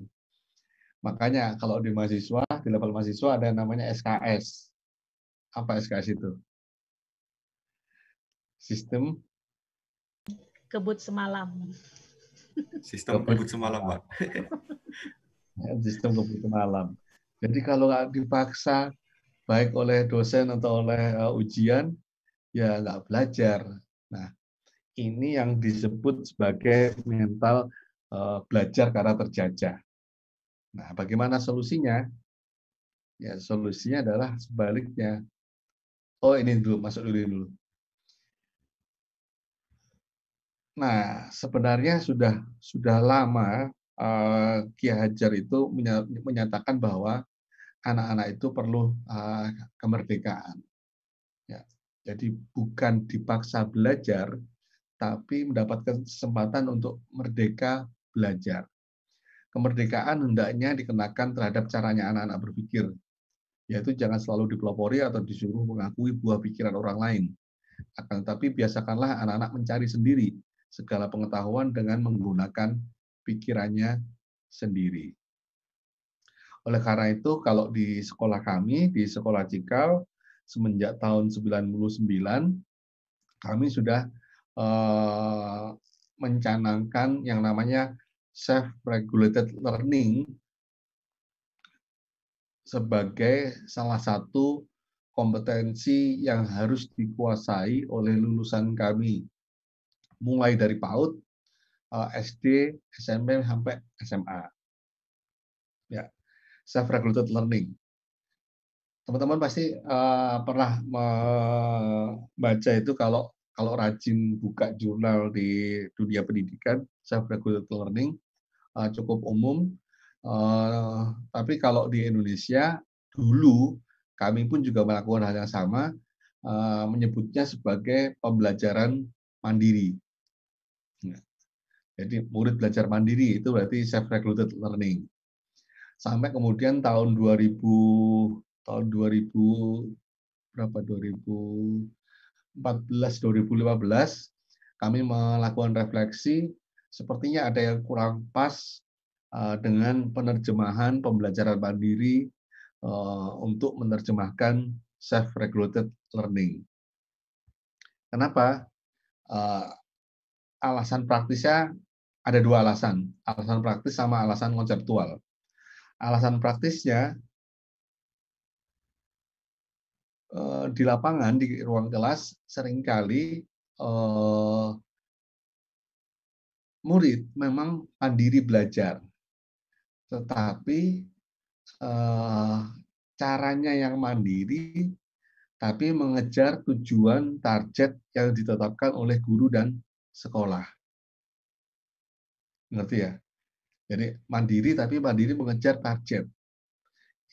makanya kalau di mahasiswa di level mahasiswa ada yang namanya SKS apa SKS itu sistem kebut semalam Sistem kebut semalam, Pak. Ya, sistem kebut semalam. Jadi kalau nggak dipaksa baik oleh dosen atau oleh eh, ujian, ya nggak belajar. Nah, ini yang disebut sebagai mental eh, belajar karena terjajah. Nah, bagaimana solusinya? Ya, solusinya adalah sebaliknya. Oh, ini dulu, masuk dulu dulu. Nah, sebenarnya sudah sudah lama uh, Hajar itu menyatakan bahwa anak-anak itu perlu uh, kemerdekaan. Ya. Jadi bukan dipaksa belajar, tapi mendapatkan kesempatan untuk merdeka belajar. Kemerdekaan hendaknya dikenakan terhadap caranya anak-anak berpikir, yaitu jangan selalu dipelopori atau disuruh mengakui buah pikiran orang lain. Akan tetapi biasakanlah anak-anak mencari sendiri segala pengetahuan dengan menggunakan pikirannya sendiri. Oleh karena itu, kalau di sekolah kami, di sekolah Cikal, semenjak tahun 99, kami sudah eh, mencanangkan yang namanya self-regulated learning sebagai salah satu kompetensi yang harus dikuasai oleh lulusan kami mulai dari PAUD, eh, SD, SMP sampai SMA. Ya, self regulated learning. Teman-teman pasti eh, pernah membaca itu kalau kalau rajin buka jurnal di dunia pendidikan self regulated learning eh, cukup umum. tapi kalau di Indonesia dulu kami pun juga melakukan hal yang sama menyebutnya sebagai pembelajaran mandiri jadi murid belajar mandiri itu berarti self regulated learning. Sampai kemudian tahun 2000 tahun 2000 berapa 2014 2015 kami melakukan refleksi sepertinya ada yang kurang pas eh, dengan penerjemahan pembelajaran mandiri eh, untuk menerjemahkan self regulated learning. Kenapa? Eh, alasan praktisnya ada dua alasan, alasan praktis sama alasan konseptual. Alasan praktisnya eh, di lapangan di ruang kelas seringkali eh, murid memang mandiri belajar, tetapi eh, caranya yang mandiri tapi mengejar tujuan target yang ditetapkan oleh guru dan sekolah. Ngerti ya? Jadi mandiri tapi mandiri mengejar target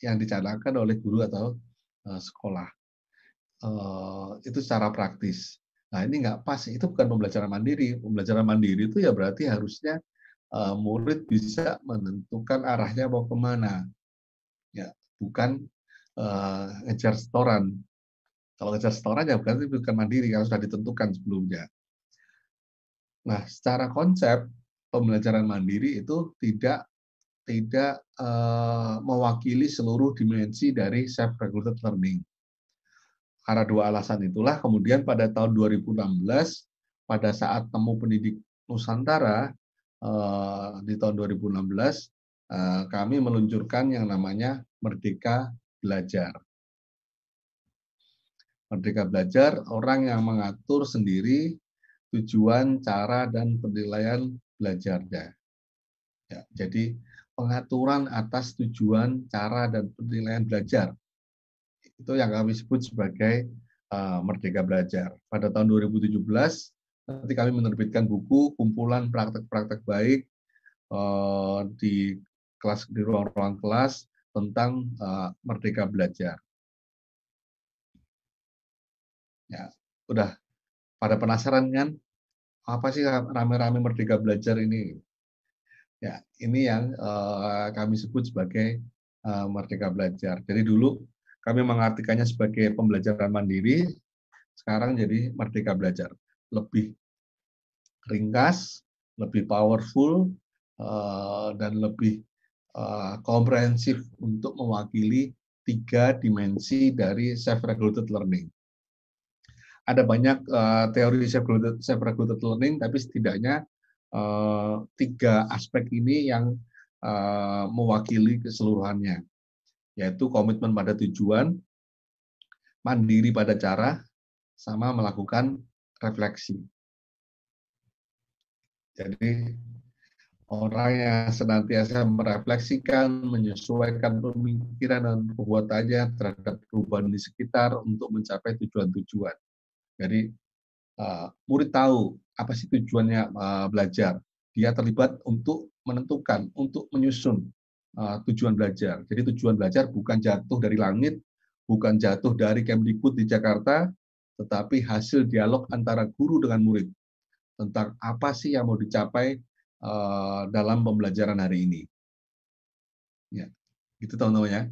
yang dicanangkan oleh guru atau uh, sekolah. Uh, itu secara praktis. Nah ini nggak pas, itu bukan pembelajaran mandiri. Pembelajaran mandiri itu ya berarti harusnya uh, murid bisa menentukan arahnya mau kemana. Ya, bukan uh, ngejar setoran. Kalau ngejar setoran ya bukan, bukan mandiri, kalau sudah ditentukan sebelumnya. Nah, secara konsep pembelajaran mandiri itu tidak tidak uh, mewakili seluruh dimensi dari self-regulated learning. Karena dua alasan itulah, kemudian pada tahun 2016, pada saat temu pendidik Nusantara uh, di tahun 2016, uh, eh, kami meluncurkan yang namanya Merdeka Belajar. Merdeka Belajar, orang yang mengatur sendiri tujuan, cara, dan penilaian belajarnya. Ya, jadi pengaturan atas tujuan, cara, dan penilaian belajar. Itu yang kami sebut sebagai uh, Merdeka Belajar. Pada tahun 2017, nanti kami menerbitkan buku kumpulan praktek-praktek baik uh, di kelas di ruang-ruang kelas tentang uh, Merdeka Belajar. Ya, udah pada penasaran kan apa sih rame-rame merdeka belajar ini? Ya, ini yang uh, kami sebut sebagai uh, merdeka belajar. Jadi dulu kami mengartikannya sebagai pembelajaran mandiri, sekarang jadi merdeka belajar. Lebih ringkas, lebih powerful, uh, dan lebih uh, komprehensif untuk mewakili tiga dimensi dari self-regulated learning ada banyak uh, teori self-regulated, self learning, tapi setidaknya uh, tiga aspek ini yang uh, mewakili keseluruhannya, yaitu komitmen pada tujuan, mandiri pada cara, sama melakukan refleksi. Jadi orang yang senantiasa merefleksikan, menyesuaikan pemikiran dan perbuatannya terhadap perubahan di sekitar untuk mencapai tujuan-tujuan. Jadi murid tahu apa sih tujuannya belajar. Dia terlibat untuk menentukan, untuk menyusun tujuan belajar. Jadi tujuan belajar bukan jatuh dari langit, bukan jatuh dari Kemdikbud di Jakarta, tetapi hasil dialog antara guru dengan murid tentang apa sih yang mau dicapai dalam pembelajaran hari ini. Ya, gitu teman-teman ya.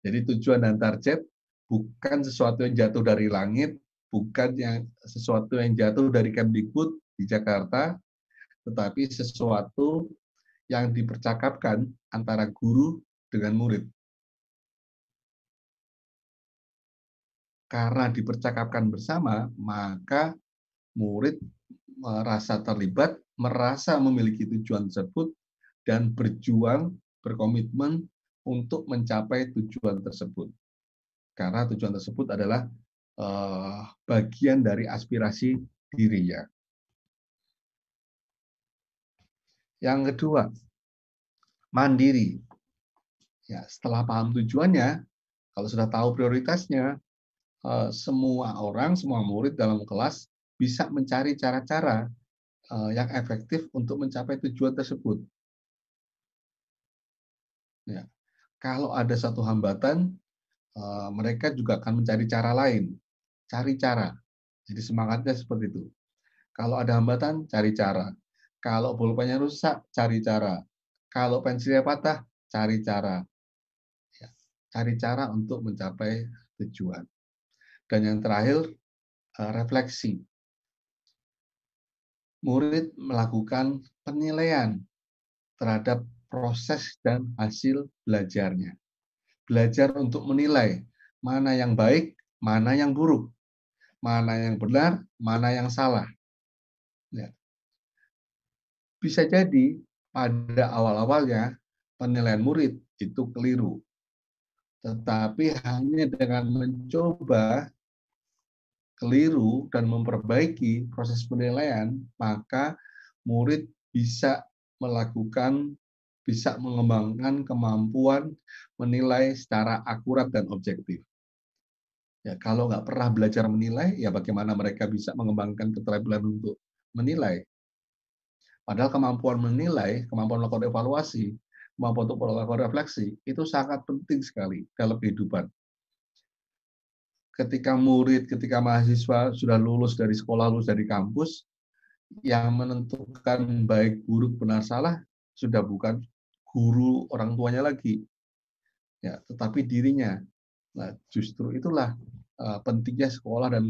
Jadi tujuan dan target bukan sesuatu yang jatuh dari langit, bukan yang sesuatu yang jatuh dari Kemdikbud di Jakarta, tetapi sesuatu yang dipercakapkan antara guru dengan murid. Karena dipercakapkan bersama, maka murid merasa terlibat, merasa memiliki tujuan tersebut, dan berjuang, berkomitmen untuk mencapai tujuan tersebut. Karena tujuan tersebut adalah Eh, bagian dari aspirasi dirinya. Yang kedua, mandiri. Ya, setelah paham tujuannya, kalau sudah tahu prioritasnya, eh, semua orang, semua murid dalam kelas bisa mencari cara-cara eh, yang efektif untuk mencapai tujuan tersebut. Ya. Kalau ada satu hambatan, mereka juga akan mencari cara lain cari cara. Jadi semangatnya seperti itu. Kalau ada hambatan, cari cara. Kalau bolpennya rusak, cari cara. Kalau pensilnya patah, cari cara. Ya, cari cara untuk mencapai tujuan. Dan yang terakhir, eh, refleksi. Murid melakukan penilaian terhadap proses dan hasil belajarnya. Belajar untuk menilai mana yang baik, mana yang buruk mana yang benar, mana yang salah. Ya. Bisa jadi pada awal-awalnya penilaian murid itu keliru. Tetapi hanya dengan mencoba keliru dan memperbaiki proses penilaian, maka murid bisa melakukan bisa mengembangkan kemampuan menilai secara akurat dan objektif. Ya, kalau nggak pernah belajar menilai, ya bagaimana mereka bisa mengembangkan keterampilan untuk menilai? Padahal kemampuan menilai, kemampuan melakukan evaluasi, kemampuan untuk melakukan refleksi, itu sangat penting sekali dalam kehidupan. Ketika murid, ketika mahasiswa sudah lulus dari sekolah, lulus dari kampus, yang menentukan baik buruk benar salah sudah bukan guru orang tuanya lagi, ya, tetapi dirinya Nah, justru itulah uh, pentingnya sekolah dan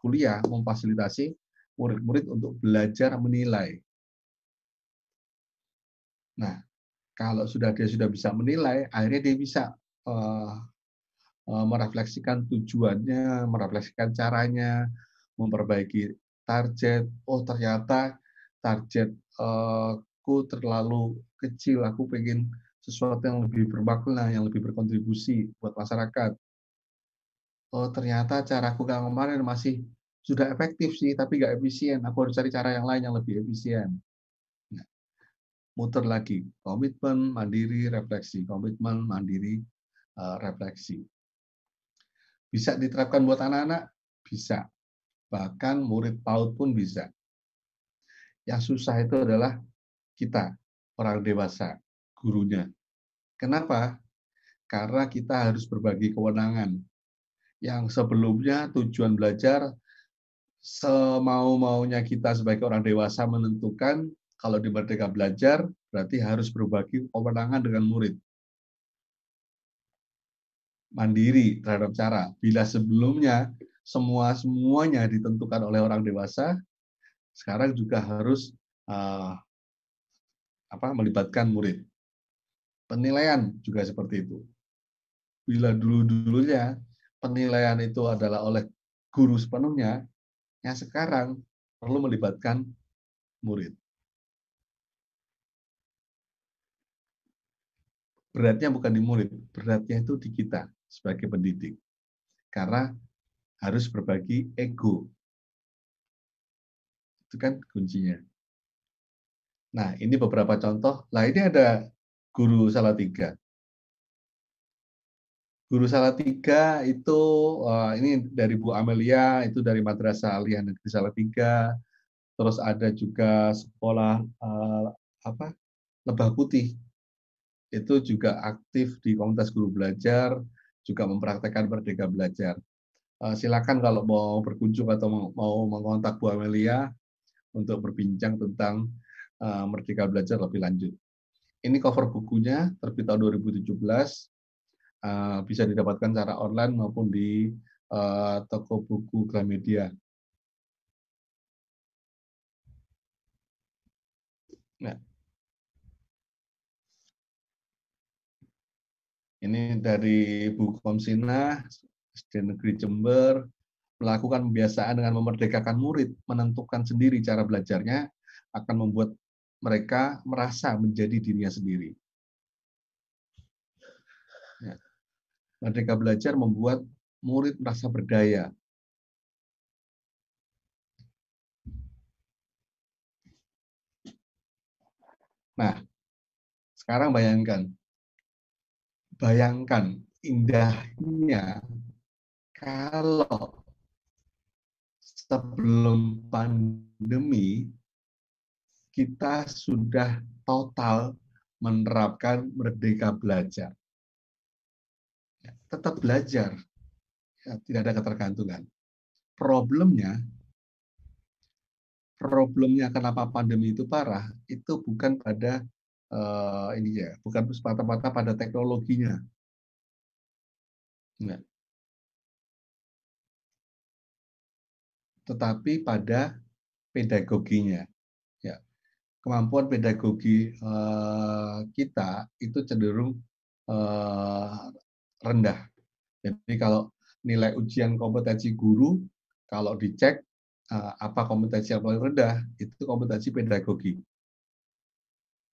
kuliah memfasilitasi murid-murid untuk belajar menilai. Nah, kalau sudah dia sudah bisa menilai, akhirnya dia bisa uh, uh, merefleksikan tujuannya, merefleksikan caranya, memperbaiki target. Oh, ternyata target uh, aku terlalu kecil, aku pengen sesuatu yang lebih bermakna, yang lebih berkontribusi buat masyarakat oh ternyata cara aku yang kemarin masih sudah efektif sih, tapi nggak efisien. Aku harus cari cara yang lain yang lebih efisien. Nah, muter lagi, komitmen, mandiri, refleksi. Komitmen, mandiri, eh, refleksi. Bisa diterapkan buat anak-anak? Bisa. Bahkan murid paut pun bisa. Yang susah itu adalah kita, orang dewasa, gurunya. Kenapa? Karena kita harus berbagi kewenangan yang sebelumnya tujuan belajar semau-maunya kita sebagai orang dewasa menentukan kalau di Merdeka Belajar berarti harus berbagi kewenangan dengan murid. Mandiri terhadap cara. Bila sebelumnya semua semuanya ditentukan oleh orang dewasa, sekarang juga harus uh, apa melibatkan murid. Penilaian juga seperti itu. Bila dulu-dulunya penilaian itu adalah oleh guru sepenuhnya, yang sekarang perlu melibatkan murid. Beratnya bukan di murid, beratnya itu di kita sebagai pendidik. Karena harus berbagi ego. Itu kan kuncinya. Nah, ini beberapa contoh. Nah, ini ada guru salah tiga. Guru Salatiga itu uh, ini dari Bu Amelia, itu dari Madrasah Aliyah Negeri Salatiga. Terus ada juga sekolah uh, apa? Lebah Putih. Itu juga aktif di komunitas guru belajar, juga mempraktekkan Merdeka Belajar. Uh, silakan kalau mau berkunjung atau mau, mau mengontak Bu Amelia untuk berbincang tentang uh, Merdeka Belajar lebih lanjut. Ini cover bukunya terbit tahun 2017 Eh, bisa didapatkan secara online maupun di eh, toko buku Gramedia. Nah. Ini dari Bu Komsina, SD Negeri Jember, melakukan pembiasaan dengan memerdekakan murid, menentukan sendiri cara belajarnya, akan membuat mereka merasa menjadi dirinya sendiri. Merdeka belajar membuat murid merasa berdaya. Nah, sekarang bayangkan. Bayangkan indahnya kalau sebelum pandemi kita sudah total menerapkan merdeka belajar tetap belajar. Ya, tidak ada ketergantungan. Problemnya, problemnya kenapa pandemi itu parah, itu bukan pada uh, ini ya, bukan semata-mata pada teknologinya. Nah. Tetapi pada pedagoginya. Ya. Kemampuan pedagogi uh, kita itu cenderung uh, rendah. Jadi kalau nilai ujian kompetensi guru, kalau dicek eh, apa kompetensi yang paling rendah, itu kompetensi pedagogi.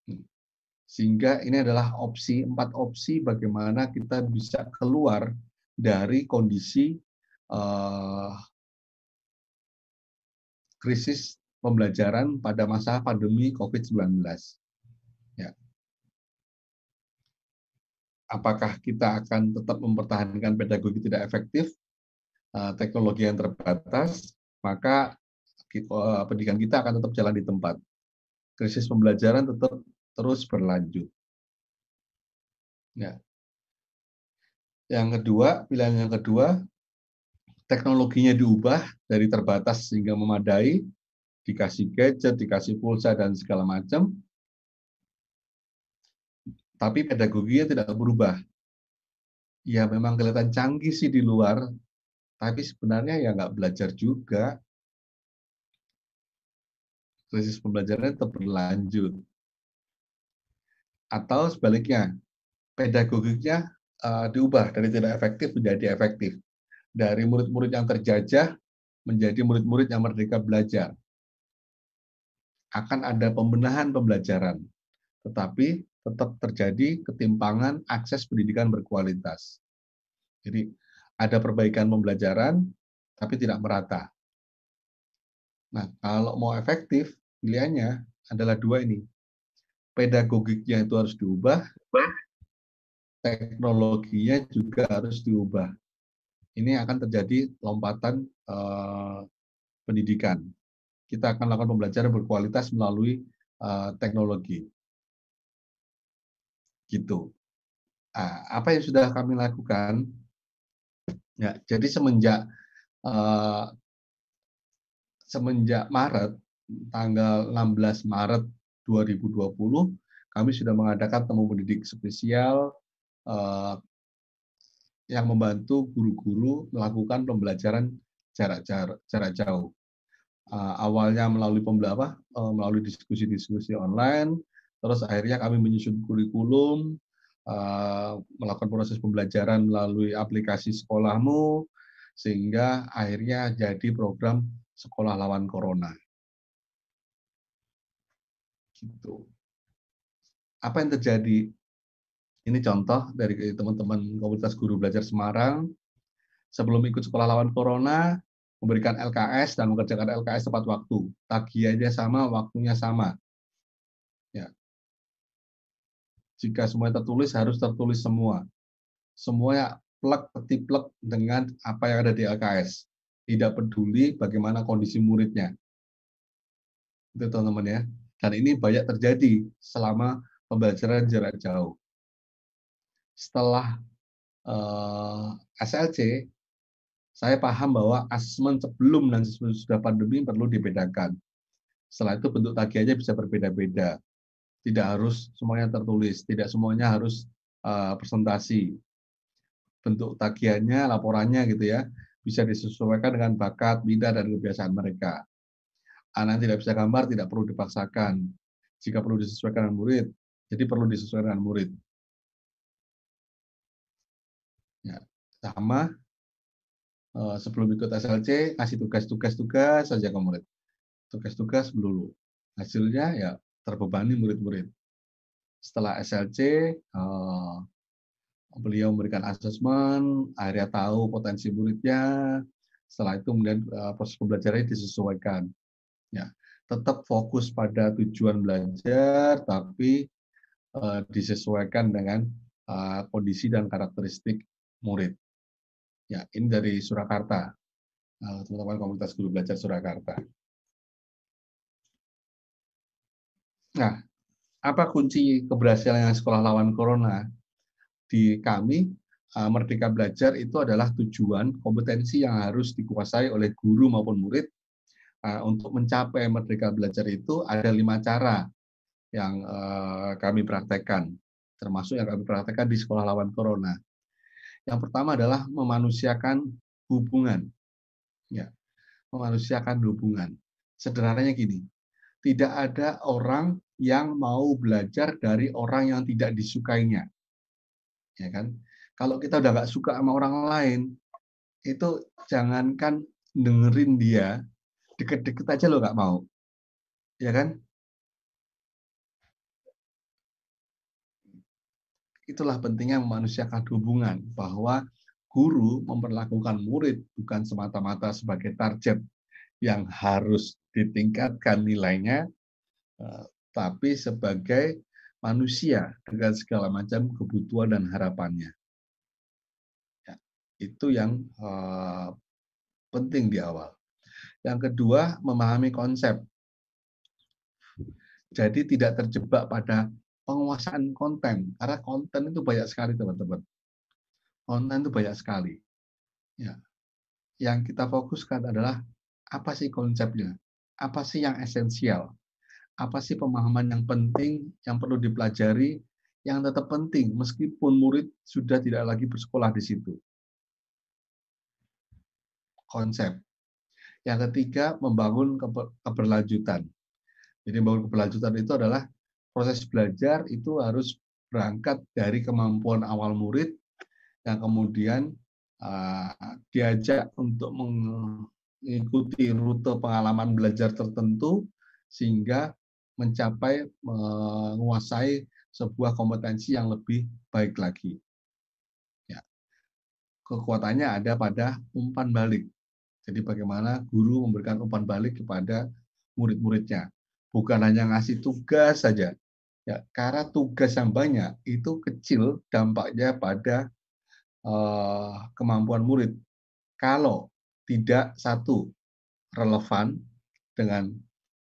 Hmm. Sehingga ini adalah opsi, empat opsi bagaimana kita bisa keluar dari kondisi uh, krisis pembelajaran pada masa pandemi COVID-19. apakah kita akan tetap mempertahankan pedagogi tidak efektif, eh, teknologi yang terbatas, maka eh, pendidikan kita akan tetap jalan di tempat. Krisis pembelajaran tetap terus berlanjut. Ya. Yang kedua, pilihan yang kedua, teknologinya diubah dari terbatas sehingga memadai, dikasih gadget, dikasih pulsa, dan segala macam, tapi pedagoginya tidak berubah. Ya memang kelihatan canggih sih di luar, tapi sebenarnya ya nggak belajar juga. Krisis pembelajarannya tetap berlanjut. Atau sebaliknya, pedagogiknya uh, diubah dari tidak efektif menjadi efektif. Dari murid-murid yang terjajah menjadi murid-murid yang merdeka belajar. Akan ada pembenahan pembelajaran. Tetapi tetap terjadi ketimpangan akses pendidikan berkualitas. Jadi ada perbaikan pembelajaran, tapi tidak merata. Nah, kalau mau efektif, pilihannya adalah dua ini. Pedagogiknya itu harus diubah, teknologinya juga harus diubah. Ini akan terjadi lompatan eh, pendidikan. Kita akan lakukan pembelajaran berkualitas melalui eh, teknologi gitu. Nah, apa yang sudah kami lakukan? Ya, jadi semenjak uh, semenjak Maret tanggal 16 Maret 2020 kami sudah mengadakan temu pendidik spesial uh, yang membantu guru-guru melakukan pembelajaran jarak jarak, jauh. Uh, awalnya melalui pembelajaran Uh, melalui diskusi-diskusi online, Terus akhirnya kami menyusun kurikulum, eh, melakukan proses pembelajaran melalui aplikasi sekolahmu, sehingga akhirnya jadi program sekolah lawan corona. Gitu. Apa yang terjadi? Ini contoh dari teman-teman komunitas guru belajar Semarang. Sebelum ikut sekolah lawan corona, memberikan LKS dan mengerjakan LKS tepat waktu. Tagihannya sama, waktunya sama. jika semuanya tertulis harus tertulis semua. Semuanya plek peti plek dengan apa yang ada di LKS. Tidak peduli bagaimana kondisi muridnya. Itu teman-teman ya. Dan ini banyak terjadi selama pembelajaran jarak jauh. Setelah uh, eh, SLC, saya paham bahwa asesmen sebelum dan sesudah pandemi perlu dibedakan. Setelah itu bentuk tagihannya bisa berbeda-beda tidak harus semuanya tertulis, tidak semuanya harus uh, presentasi. Bentuk tagihannya, laporannya gitu ya, bisa disesuaikan dengan bakat, bida, dan kebiasaan mereka. Anak tidak bisa gambar, tidak perlu dipaksakan. Jika perlu disesuaikan dengan murid, jadi perlu disesuaikan dengan murid. Ya, sama, uh, sebelum ikut SLC, kasih tugas-tugas-tugas saja ke murid. Tugas-tugas dulu. Hasilnya ya terbebani murid-murid. Setelah SLC, eh, beliau memberikan asesmen, akhirnya tahu potensi muridnya. Setelah itu kemudian eh, proses pembelajarannya disesuaikan. Ya, tetap fokus pada tujuan belajar, tapi eh, disesuaikan dengan kondisi dan karakteristik murid. Ya, ini dari Surakarta, teman-teman komunitas guru belajar Surakarta. Nah, apa kunci keberhasilan sekolah lawan corona? Di kami, eh, Merdeka Belajar itu adalah tujuan kompetensi yang harus dikuasai oleh guru maupun murid. Eh, untuk mencapai Merdeka Belajar itu ada lima cara yang eh, kami praktekkan, termasuk yang kami praktekkan di sekolah lawan corona. Yang pertama adalah memanusiakan hubungan. Ya, memanusiakan hubungan. Sederhananya gini, tidak ada orang yang mau belajar dari orang yang tidak disukainya. Ya kan? Kalau kita udah nggak suka sama orang lain, itu jangankan dengerin dia, deket-deket aja lo nggak mau. Ya kan? Itulah pentingnya memanusiakan hubungan, bahwa guru memperlakukan murid bukan semata-mata sebagai target yang harus ditingkatkan nilainya, eh, tapi sebagai manusia dengan segala macam kebutuhan dan harapannya. Ya, itu yang uh, penting di awal. Yang kedua, memahami konsep. Jadi tidak terjebak pada penguasaan konten, karena konten itu banyak sekali teman-teman. Konten itu banyak sekali. Ya. Yang kita fokuskan adalah apa sih konsepnya? apa sih yang esensial? Apa sih pemahaman yang penting yang perlu dipelajari yang tetap penting meskipun murid sudah tidak lagi bersekolah di situ. Konsep. Yang ketiga, membangun keberlanjutan. Jadi membangun keberlanjutan itu adalah proses belajar itu harus berangkat dari kemampuan awal murid yang kemudian uh, diajak untuk meng mengikuti rute pengalaman belajar tertentu sehingga mencapai menguasai sebuah kompetensi yang lebih baik lagi. Ya. Kekuatannya ada pada umpan balik. Jadi bagaimana guru memberikan umpan balik kepada murid-muridnya. Bukan hanya ngasih tugas saja. Ya, karena tugas yang banyak itu kecil dampaknya pada uh, kemampuan murid. Kalau tidak satu relevan dengan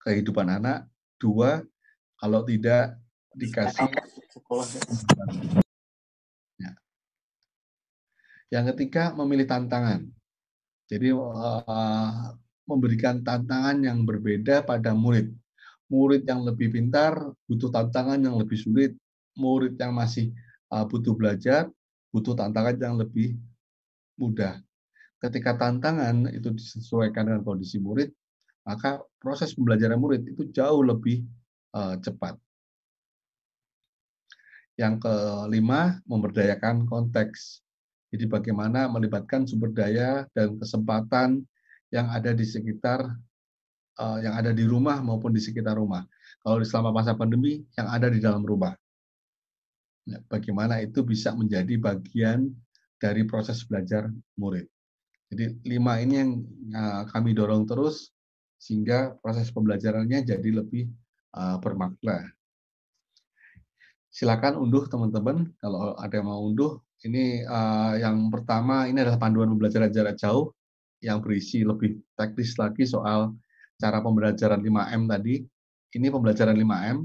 kehidupan anak, dua kalau tidak dikasih ya, ya. Ya. yang ketiga memilih tantangan jadi eh, memberikan tantangan yang berbeda pada murid murid yang lebih pintar butuh tantangan yang lebih sulit murid yang masih eh, butuh belajar butuh tantangan yang lebih mudah ketika tantangan itu disesuaikan dengan kondisi murid, maka proses pembelajaran murid itu jauh lebih eh, cepat. Yang kelima, memberdayakan konteks. Jadi bagaimana melibatkan sumber daya dan kesempatan yang ada di sekitar eh, yang ada di rumah maupun di sekitar rumah. Kalau selama masa pandemi yang ada di dalam rumah. Nah, bagaimana itu bisa menjadi bagian dari proses belajar murid. Jadi lima ini yang ya, kami dorong terus sehingga proses pembelajarannya jadi lebih eh, bermakna. Silakan unduh teman-teman kalau ada yang mau unduh. Ini eh, yang pertama ini adalah panduan pembelajaran jarak jauh yang berisi lebih teknis lagi soal cara pembelajaran 5M tadi. Ini pembelajaran 5M,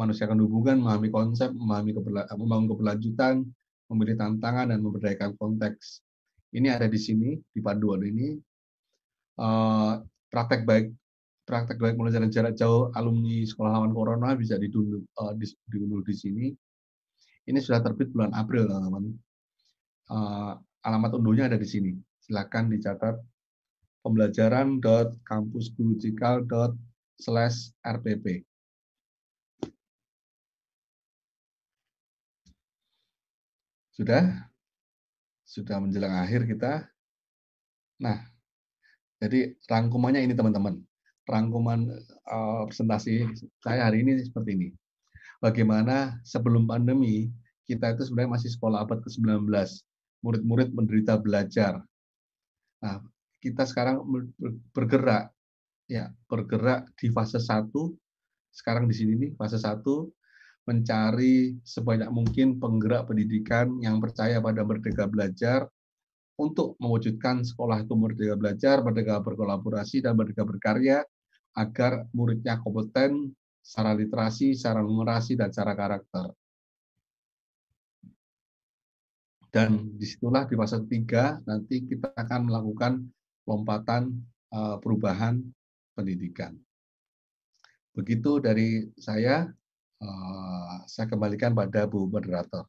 manusia akan hubungan, memahami konsep, memahami membangun keberlanjutan, memilih tantangan, dan memberdayakan konteks ini ada di sini di panduan ini uh, praktek baik praktek baik pembelajaran jarak jauh alumni sekolah lawan corona bisa diunduh eh, uh, di, diunduh di sini ini sudah terbit bulan April teman-teman uh, alamat unduhnya ada di sini silakan dicatat pembelajaran dot dot slash rpp sudah sudah menjelang akhir kita. Nah, jadi rangkumannya ini teman-teman. Rangkuman uh, presentasi saya hari ini seperti ini. Bagaimana sebelum pandemi kita itu sebenarnya masih sekolah abad ke-19. Murid-murid menderita belajar. Nah, kita sekarang bergerak ya, bergerak di fase 1 sekarang di sini nih fase 1 mencari sebanyak mungkin penggerak pendidikan yang percaya pada merdeka belajar untuk mewujudkan sekolah itu merdeka belajar, merdeka berkolaborasi, dan merdeka berkarya agar muridnya kompeten secara literasi, secara numerasi, dan secara karakter. Dan disitulah di fase tiga nanti kita akan melakukan lompatan eh, perubahan pendidikan. Begitu dari saya, Eh, saya kembalikan pada Bu Moderator.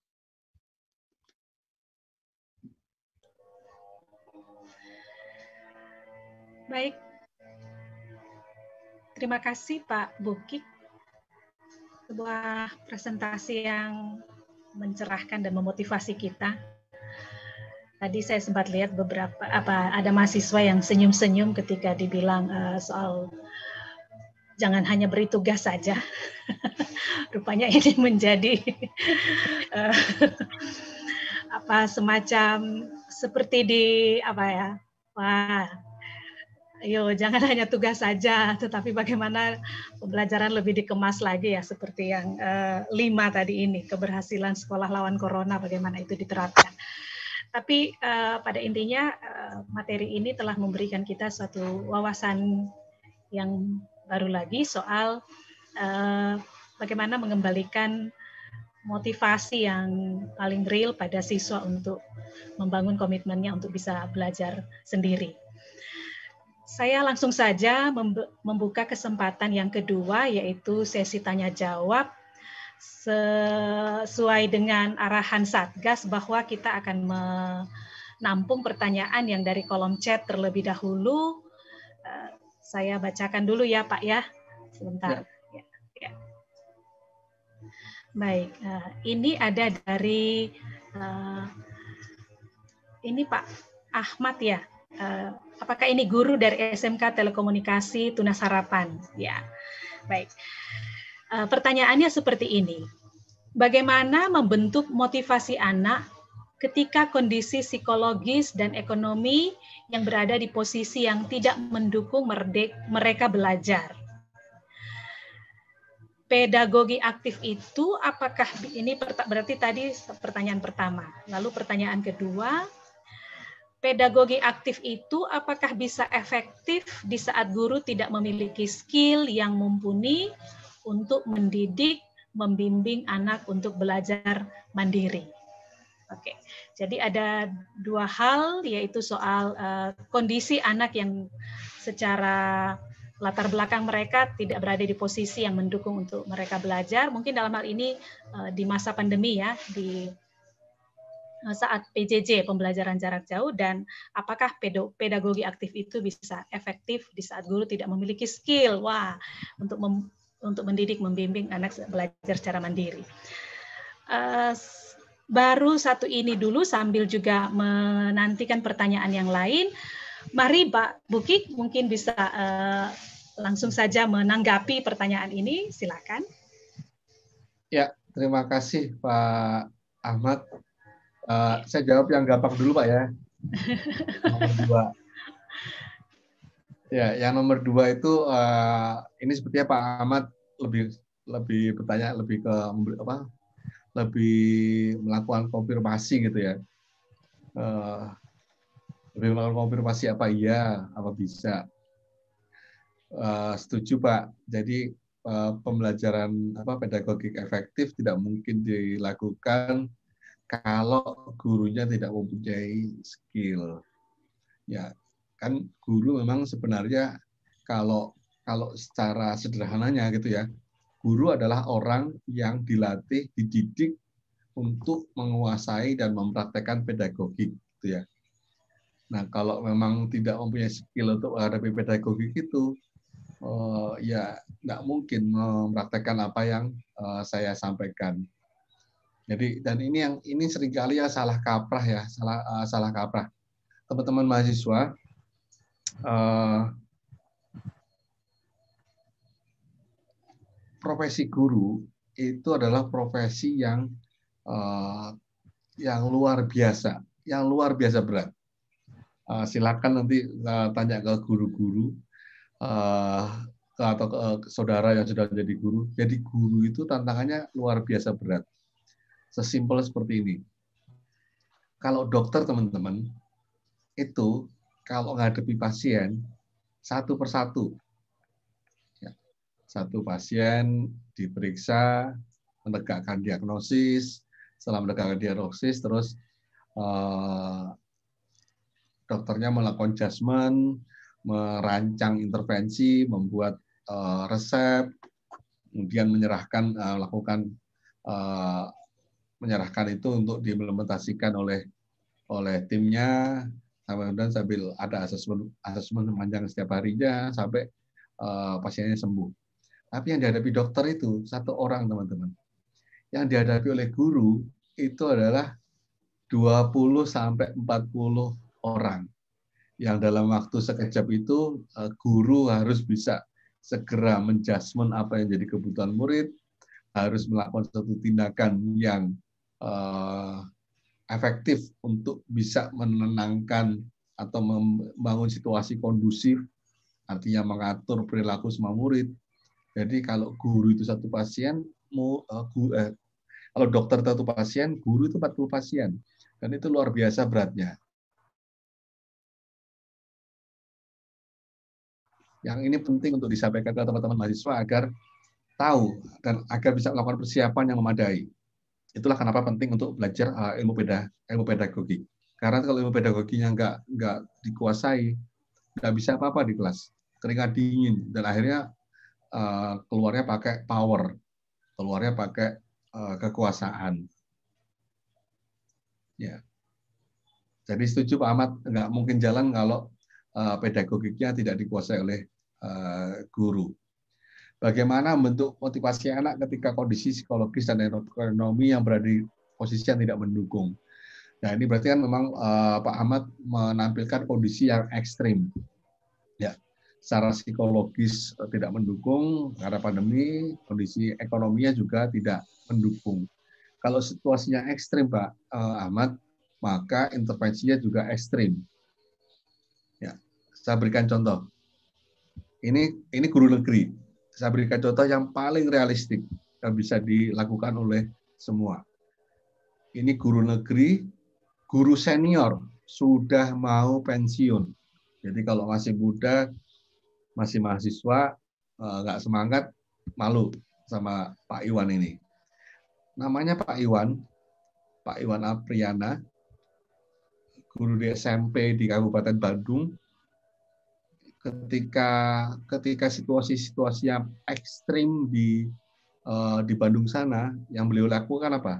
Baik. Terima kasih Pak Bukik. Sebuah presentasi yang mencerahkan dan memotivasi kita. Tadi saya sempat lihat beberapa apa ada mahasiswa yang senyum-senyum ketika dibilang uh, soal jangan hanya beri tugas saja. Rupanya ini menjadi eh, apa semacam seperti di apa ya? Wah, Yo, jangan hanya tugas saja, tetapi bagaimana pembelajaran lebih dikemas lagi ya, seperti yang e, lima tadi ini, keberhasilan sekolah lawan corona, bagaimana itu diterapkan. Tapi e, pada intinya e, materi ini telah memberikan kita suatu wawasan yang baru lagi soal uh, bagaimana mengembalikan motivasi yang paling real pada siswa untuk membangun komitmennya untuk bisa belajar sendiri. Saya langsung saja membuka kesempatan yang kedua yaitu sesi tanya jawab sesuai dengan arahan Satgas bahwa kita akan menampung pertanyaan yang dari kolom chat terlebih dahulu eh, saya bacakan dulu ya Pak ya. Sebentar. Ya. Ya. ya. Baik, uh, ini ada dari uh, ini Pak Ahmad ya. Uh, apakah ini guru dari SMK Telekomunikasi Tunas Harapan? Ya, baik. Uh, pertanyaannya seperti ini. Bagaimana membentuk motivasi anak ketika kondisi psikologis dan ekonomi yang berada di posisi yang tidak mendukung merdek, mereka belajar. Pedagogi aktif itu apakah ini berarti tadi pertanyaan pertama. Lalu pertanyaan kedua, pedagogi aktif itu apakah bisa efektif di saat guru tidak memiliki skill yang mumpuni untuk mendidik, membimbing anak untuk belajar mandiri? Oke, jadi ada dua hal yaitu soal uh, kondisi anak yang secara latar belakang mereka tidak berada di posisi yang mendukung untuk mereka belajar. Mungkin dalam hal ini uh, di masa pandemi ya di eh, saat PJJ pembelajaran jarak jauh dan apakah pedagogi aktif itu bisa efektif di saat guru tidak memiliki skill wah untuk mem, untuk mendidik membimbing anak belajar secara mandiri. Uh, baru satu ini dulu sambil juga menantikan pertanyaan yang lain. Mari Pak Bukik mungkin bisa uh, langsung saja menanggapi pertanyaan ini, silakan. Ya, terima kasih Pak Ahmad. Uh, saya jawab yang gampang dulu Pak ya. nomor dua. Ya, yang nomor dua itu uh, ini sepertinya Pak Ahmad lebih lebih bertanya lebih ke apa lebih melakukan konfirmasi gitu ya. Uh, lebih melakukan konfirmasi apa iya, apa bisa. Uh, setuju Pak. Jadi uh, pembelajaran apa pedagogik efektif tidak mungkin dilakukan kalau gurunya tidak mempunyai skill. Ya, kan guru memang sebenarnya kalau kalau secara sederhananya gitu ya, Guru adalah orang yang dilatih, dididik untuk menguasai dan mempraktekkan pedagogi, gitu ya. Nah, kalau memang tidak mempunyai skill untuk menghadapi pedagogi itu, uh, eh, ya nggak mungkin mempraktekkan apa yang uh, saya sampaikan. Jadi dan ini yang ini seringkali ya salah kaprah ya salah uh, salah kaprah teman-teman mahasiswa uh, profesi guru itu adalah profesi yang uh, yang luar biasa, yang luar biasa berat. Uh, silakan nanti uh, tanya ke guru-guru uh, atau ke saudara yang sudah menjadi guru. Jadi guru itu tantangannya luar biasa berat. Sesimpel seperti ini. Kalau dokter teman-teman itu kalau menghadapi pasien satu persatu satu pasien diperiksa, menegakkan diagnosis, setelah menegakkan diagnosis terus eh, dokternya melakukan adjustment, merancang intervensi, membuat eh, resep, kemudian menyerahkan eh, lakukan eh, menyerahkan itu untuk diimplementasikan oleh oleh timnya sampai kemudian sambil ada asesmen asesmen panjang setiap harinya sampai uh, pasiennya sembuh. Tapi yang dihadapi dokter itu satu orang, teman-teman. Yang dihadapi oleh guru itu adalah 20 sampai 40 orang. Yang dalam waktu sekejap itu eh, guru harus bisa segera menjasmen apa yang jadi kebutuhan murid, harus melakukan satu tindakan yang eh, efektif untuk bisa menenangkan atau membangun situasi kondusif, artinya mengatur perilaku semua murid, jadi kalau guru itu satu pasien, mau uh, eh, guru, uh, eh, kalau dokter satu pasien, guru itu 40 pasien. Dan itu luar biasa beratnya. Yang ini penting untuk disampaikan ke teman-teman mahasiswa agar tahu dan agar bisa melakukan persiapan yang memadai. Itulah kenapa penting untuk belajar eh, ilmu peda ilmu pedagogi. Karena kalau ilmu pedagoginya nggak nggak dikuasai, nggak bisa apa-apa di kelas. Keringat dingin dan akhirnya Eh, keluarnya pakai power, keluarnya pakai eh, kekuasaan. Ya. Jadi setuju Pak Ahmad, nggak mungkin jalan kalau eh, pedagogiknya tidak dikuasai oleh guru. Bagaimana bentuk motivasi anak ketika kondisi psikologis dan ekonomi yang berada di posisi yang tidak mendukung? Nah ini berarti kan memang Pak Ahmad menampilkan kondisi yang ekstrim secara psikologis eh, tidak mendukung karena pandemi, kondisi ekonominya juga tidak mendukung. Kalau situasinya ekstrim, Pak eh, Ahmad, maka intervensinya juga ekstrim. Ya, saya berikan contoh. Ini ini guru negeri. Saya berikan contoh yang paling realistik yang bisa dilakukan oleh semua. Ini guru negeri, guru senior sudah mau pensiun. Jadi kalau masih muda masih mahasiswa eh, nggak uh, semangat malu sama Pak Iwan ini. Namanya Pak Iwan, Pak Iwan Apriana, guru di SMP di Kabupaten Bandung. Ketika ketika situasi-situasi yang ekstrim di uh, di Bandung sana, yang beliau lakukan apa?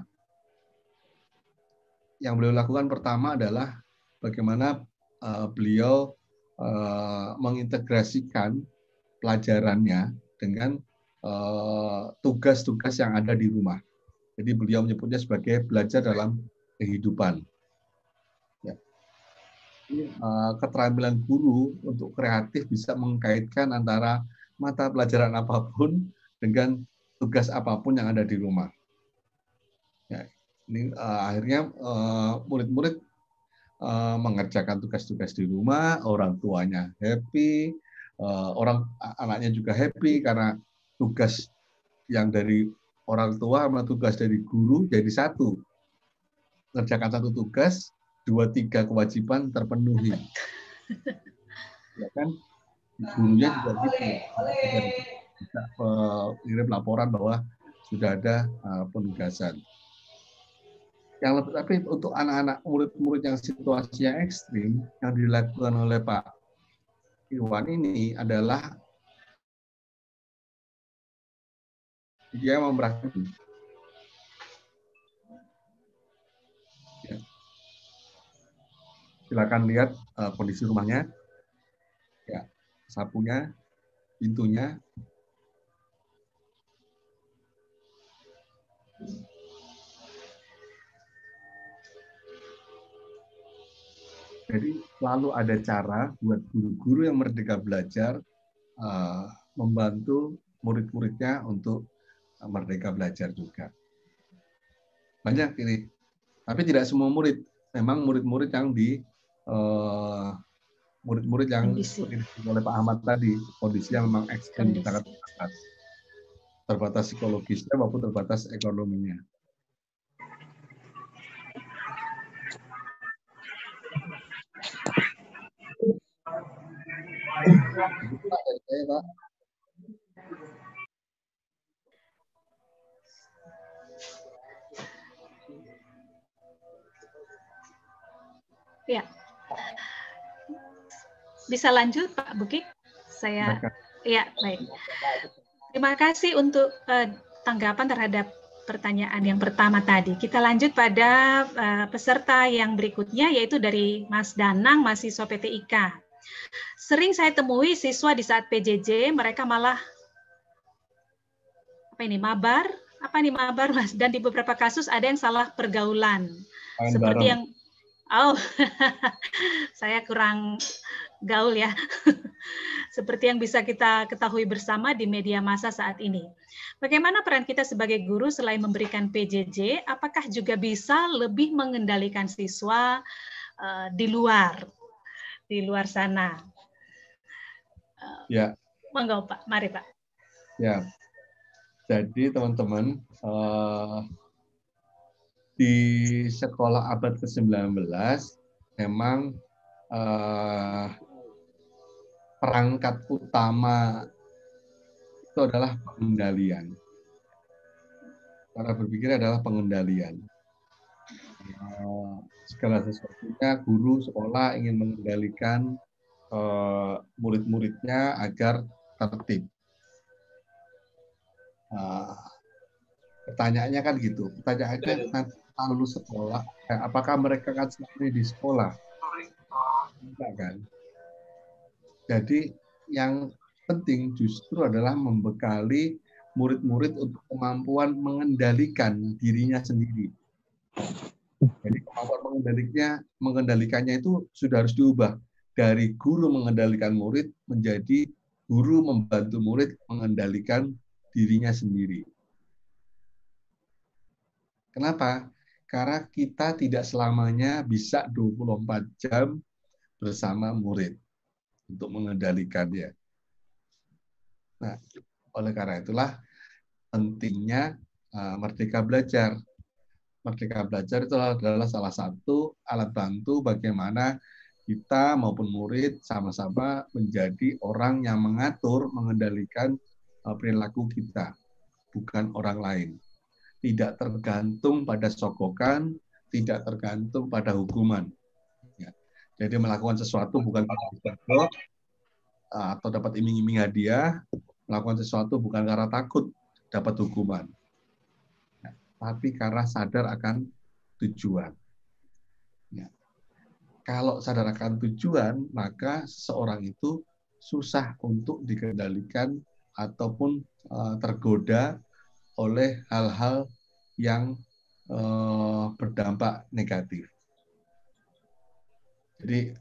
Yang beliau lakukan pertama adalah bagaimana uh, beliau Eh, mengintegrasikan pelajarannya dengan eh, tugas-tugas yang ada di rumah. Jadi beliau menyebutnya sebagai belajar dalam kehidupan. Ya. Eh, keterampilan guru untuk kreatif bisa mengkaitkan antara mata pelajaran apapun dengan tugas apapun yang ada di rumah. Ya. ini akhirnya murid -murid Eh, mengerjakan tugas-tugas di rumah, orang tuanya happy, eh, orang anaknya juga happy karena tugas yang dari orang tua sama tugas dari guru jadi satu. Kerjakan satu tugas, dua tiga kewajiban terpenuhi. ya kan? Gurunya juga gitu. Kita kirim eh, laporan bahwa sudah ada penugasan yang lebih, tapi untuk anak-anak murid-murid yang situasinya ekstrim yang dilakukan oleh Pak Iwan ini adalah dia memberatkan ya. silakan lihat uh, kondisi rumahnya ya sapunya pintunya Jadi selalu ada cara buat guru-guru yang merdeka belajar uh, membantu murid-muridnya untuk eh, merdeka belajar juga. Banyak ini. Tapi tidak semua murid. Memang murid-murid yang di murid eh, murid-murid yang kondisi. oleh Pak Ahmad tadi, kondisinya memang ekstrem sangat terbatas. Terbatas psikologisnya maupun terbatas ekonominya. Ya. Bisa lanjut Pak Bukik? Saya ya, baik. Terima kasih untuk uh, tanggapan terhadap pertanyaan yang pertama tadi. Kita lanjut pada uh, peserta yang berikutnya yaitu dari Mas Danang mahasiswa PTIK. Sering saya temui siswa di saat PJJ, mereka malah apa ini mabar, apa ini mabar mas? Dan di beberapa kasus ada yang salah pergaulan, Main seperti bareng. yang oh saya kurang gaul ya. Seperti yang bisa kita ketahui bersama di media massa saat ini. Bagaimana peran kita sebagai guru selain memberikan PJJ, apakah juga bisa lebih mengendalikan siswa uh, di luar di luar sana. Ya. Monggo Pak, mari Pak. Ya. Jadi teman-teman, uh, di sekolah abad ke-19 memang uh, perangkat utama itu adalah pengendalian. Cara berpikir adalah pengendalian. Uh, segala sesuatunya guru sekolah ingin mengendalikan uh, murid-muridnya agar tertib. Uh, pertanyaannya kan gitu. Pertanyaannya iya. nanti lulus sekolah, eh, apakah mereka akan sendiri di sekolah? Tidak kan? Jadi yang penting justru adalah membekali murid-murid untuk kemampuan mengendalikan dirinya sendiri. Jadi kemampuan mengendalikannya, mengendalikannya itu sudah harus diubah dari guru mengendalikan murid menjadi guru membantu murid mengendalikan dirinya sendiri. Kenapa? Karena kita tidak selamanya bisa 24 jam bersama murid untuk mengendalikannya. Nah, oleh karena itulah pentingnya uh, merdeka belajar Merdeka Belajar itu adalah salah satu alat bantu bagaimana kita maupun murid sama-sama menjadi orang yang mengatur, mengendalikan e, perilaku kita, bukan orang lain. Tidak tergantung pada sokokan, tidak tergantung pada hukuman. Ya. Jadi melakukan sesuatu bukan karena sokok e, atau dapat iming-iming hadiah, melakukan sesuatu bukan karena takut dapat hukuman tapi karena sadar akan tujuan. Ya. Kalau sadar akan tujuan, maka seseorang itu susah untuk dikendalikan ataupun uh, tergoda oleh hal-hal yang uh, berdampak negatif. Jadi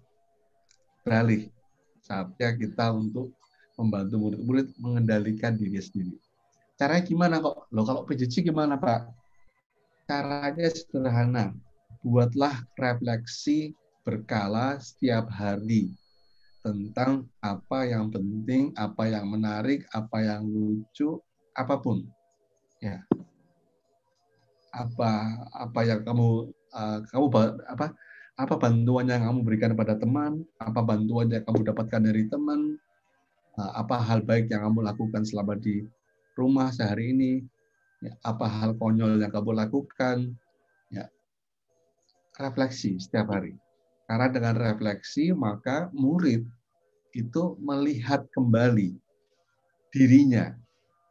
beralih saatnya kita untuk membantu murid-murid mengendalikan diri sendiri. Caranya gimana kok? Loh kalau PJJ gimana Pak? caranya sederhana. Buatlah refleksi berkala setiap hari tentang apa yang penting, apa yang menarik, apa yang lucu, apapun. Ya. Apa apa yang kamu uh, kamu apa apa bantuan yang kamu berikan pada teman, apa bantuan yang kamu dapatkan dari teman, eh, apa hal baik yang kamu lakukan selama di rumah sehari ini, ya, apa hal konyol yang kamu lakukan, ya, refleksi setiap hari. Karena dengan refleksi maka murid itu melihat kembali dirinya,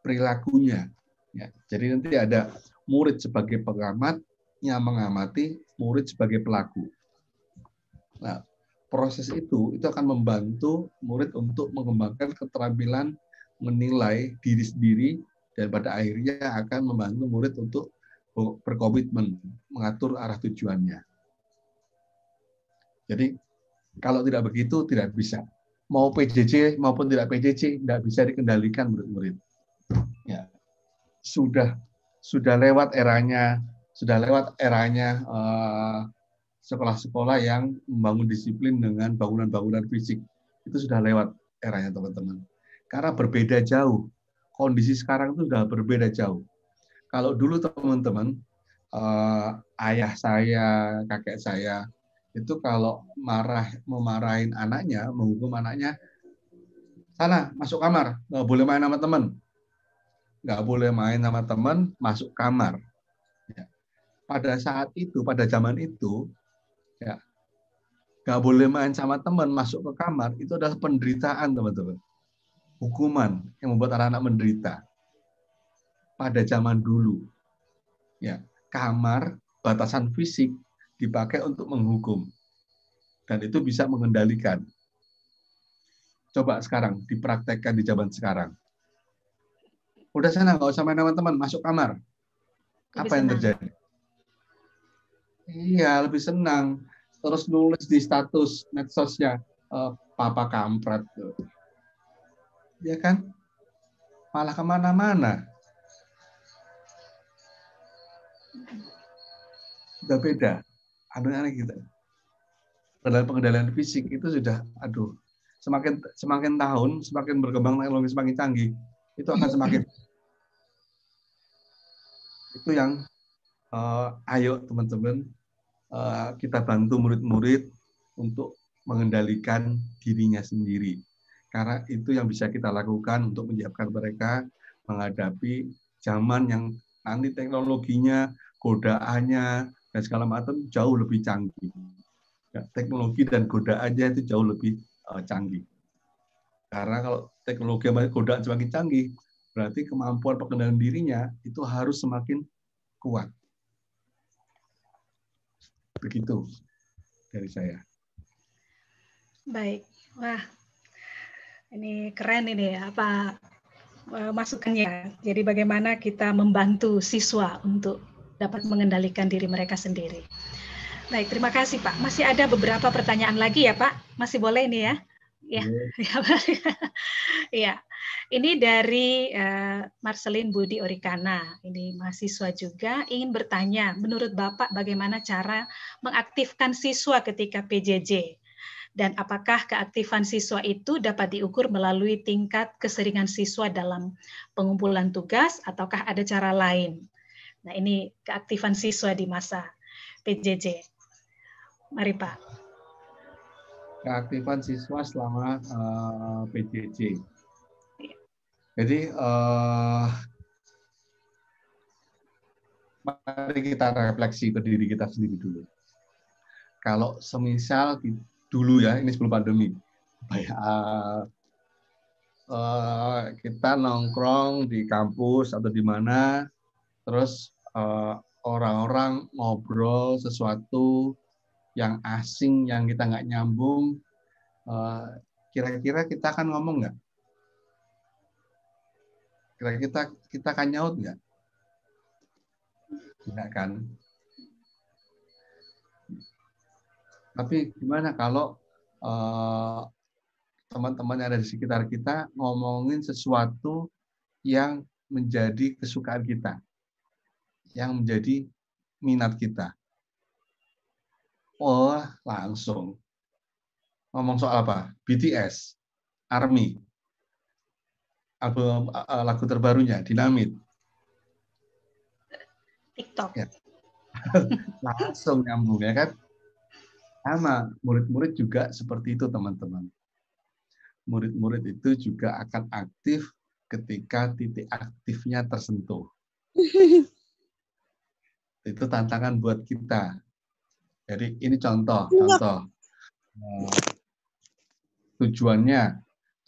perilakunya. Ya, jadi nanti ada murid sebagai pengamat yang mengamati murid sebagai pelaku. Nah, proses itu itu akan membantu murid untuk mengembangkan keterampilan menilai diri sendiri dan pada akhirnya akan membantu murid untuk berkomitmen mengatur arah tujuannya. Jadi kalau tidak begitu tidak bisa. Mau PJJ maupun tidak PJJ tidak bisa dikendalikan murid-murid. Ya. Sudah sudah lewat eranya sudah lewat eranya eh, sekolah-sekolah uh, yang membangun disiplin dengan bangunan-bangunan fisik. Itu sudah lewat eranya teman-teman. Karena berbeda jauh kondisi sekarang itu sudah berbeda jauh. Kalau dulu teman-teman, eh, ayah saya, kakek saya, itu kalau marah memarahin anaknya, menghukum anaknya, sana masuk kamar, nggak boleh main sama teman, nggak boleh main sama teman, masuk kamar. Ya. Pada saat itu, pada zaman itu, ya nggak boleh main sama teman, masuk ke kamar itu adalah penderitaan teman-teman hukuman yang membuat anak-anak menderita pada zaman dulu. Ya, kamar batasan fisik dipakai untuk menghukum dan itu bisa mengendalikan. Coba sekarang dipraktekkan di zaman sekarang. Udah sana nggak usah main teman teman, masuk kamar. Lebih Apa yang senang. terjadi? Iya, lebih senang. Terus nulis di status medsosnya, eh, papa kampret ya kan? Malah kemana-mana. Sudah beda. Aduh, aneh kita. Gitu. Padahal pengendalian fisik itu sudah, aduh, semakin semakin tahun, semakin berkembang teknologi semakin canggih, itu akan semakin. Itu yang uh, ayo teman-teman uh, kita bantu murid-murid untuk mengendalikan dirinya sendiri karena itu yang bisa kita lakukan untuk menyiapkan mereka menghadapi zaman yang nanti teknologinya, godaannya, dan segala macam jauh lebih canggih. Ya, teknologi dan godaannya itu jauh lebih uh, canggih. Karena kalau teknologi dan godaan semakin canggih, berarti kemampuan pengendalian dirinya itu harus semakin kuat. Begitu dari saya. Baik, wah ini keren ini ya, apa eh, masukannya. Jadi bagaimana kita membantu siswa untuk dapat mengendalikan diri mereka sendiri. Baik, terima kasih Pak. Masih ada beberapa pertanyaan lagi ya Pak. Masih boleh ini ya? Ya, ya, ya. Ini dari Marceline eh, Marcelin Budi Orikana. Ini mahasiswa juga ingin bertanya, menurut Bapak bagaimana cara mengaktifkan siswa ketika PJJ? dan apakah keaktifan siswa itu dapat diukur melalui tingkat keseringan siswa dalam pengumpulan tugas ataukah ada cara lain. Nah, ini keaktifan siswa di masa PJJ. Mari Pak. Keaktifan siswa selama uh, eh, PJJ. Iya. Jadi uh, mari kita refleksi ke diri kita sendiri dulu. Kalau semisal dulu ya, ini sebelum pandemi. banyak eh, eh, kita nongkrong di kampus atau di mana, terus eh, orang-orang ngobrol sesuatu yang asing, yang kita nggak nyambung, kira-kira kita akan ngomong nggak? Kira-kira kita, kita akan nyaut nggak? Tidak kan? Tapi gimana kalau teman eh, teman-teman yang ada di sekitar kita ngomongin sesuatu yang menjadi kesukaan kita, yang menjadi minat kita. Oh, langsung. Ngomong soal apa? BTS, ARMY, album eh, eh, lagu terbarunya, Dinamit. TikTok. Ya. langsung nyambung ya kan? Sama, murid-murid juga seperti itu teman-teman. Murid-murid itu juga akan aktif ketika titik aktifnya tersentuh. itu tantangan buat kita. Jadi ini contoh, iya. contoh. Nah, tujuannya,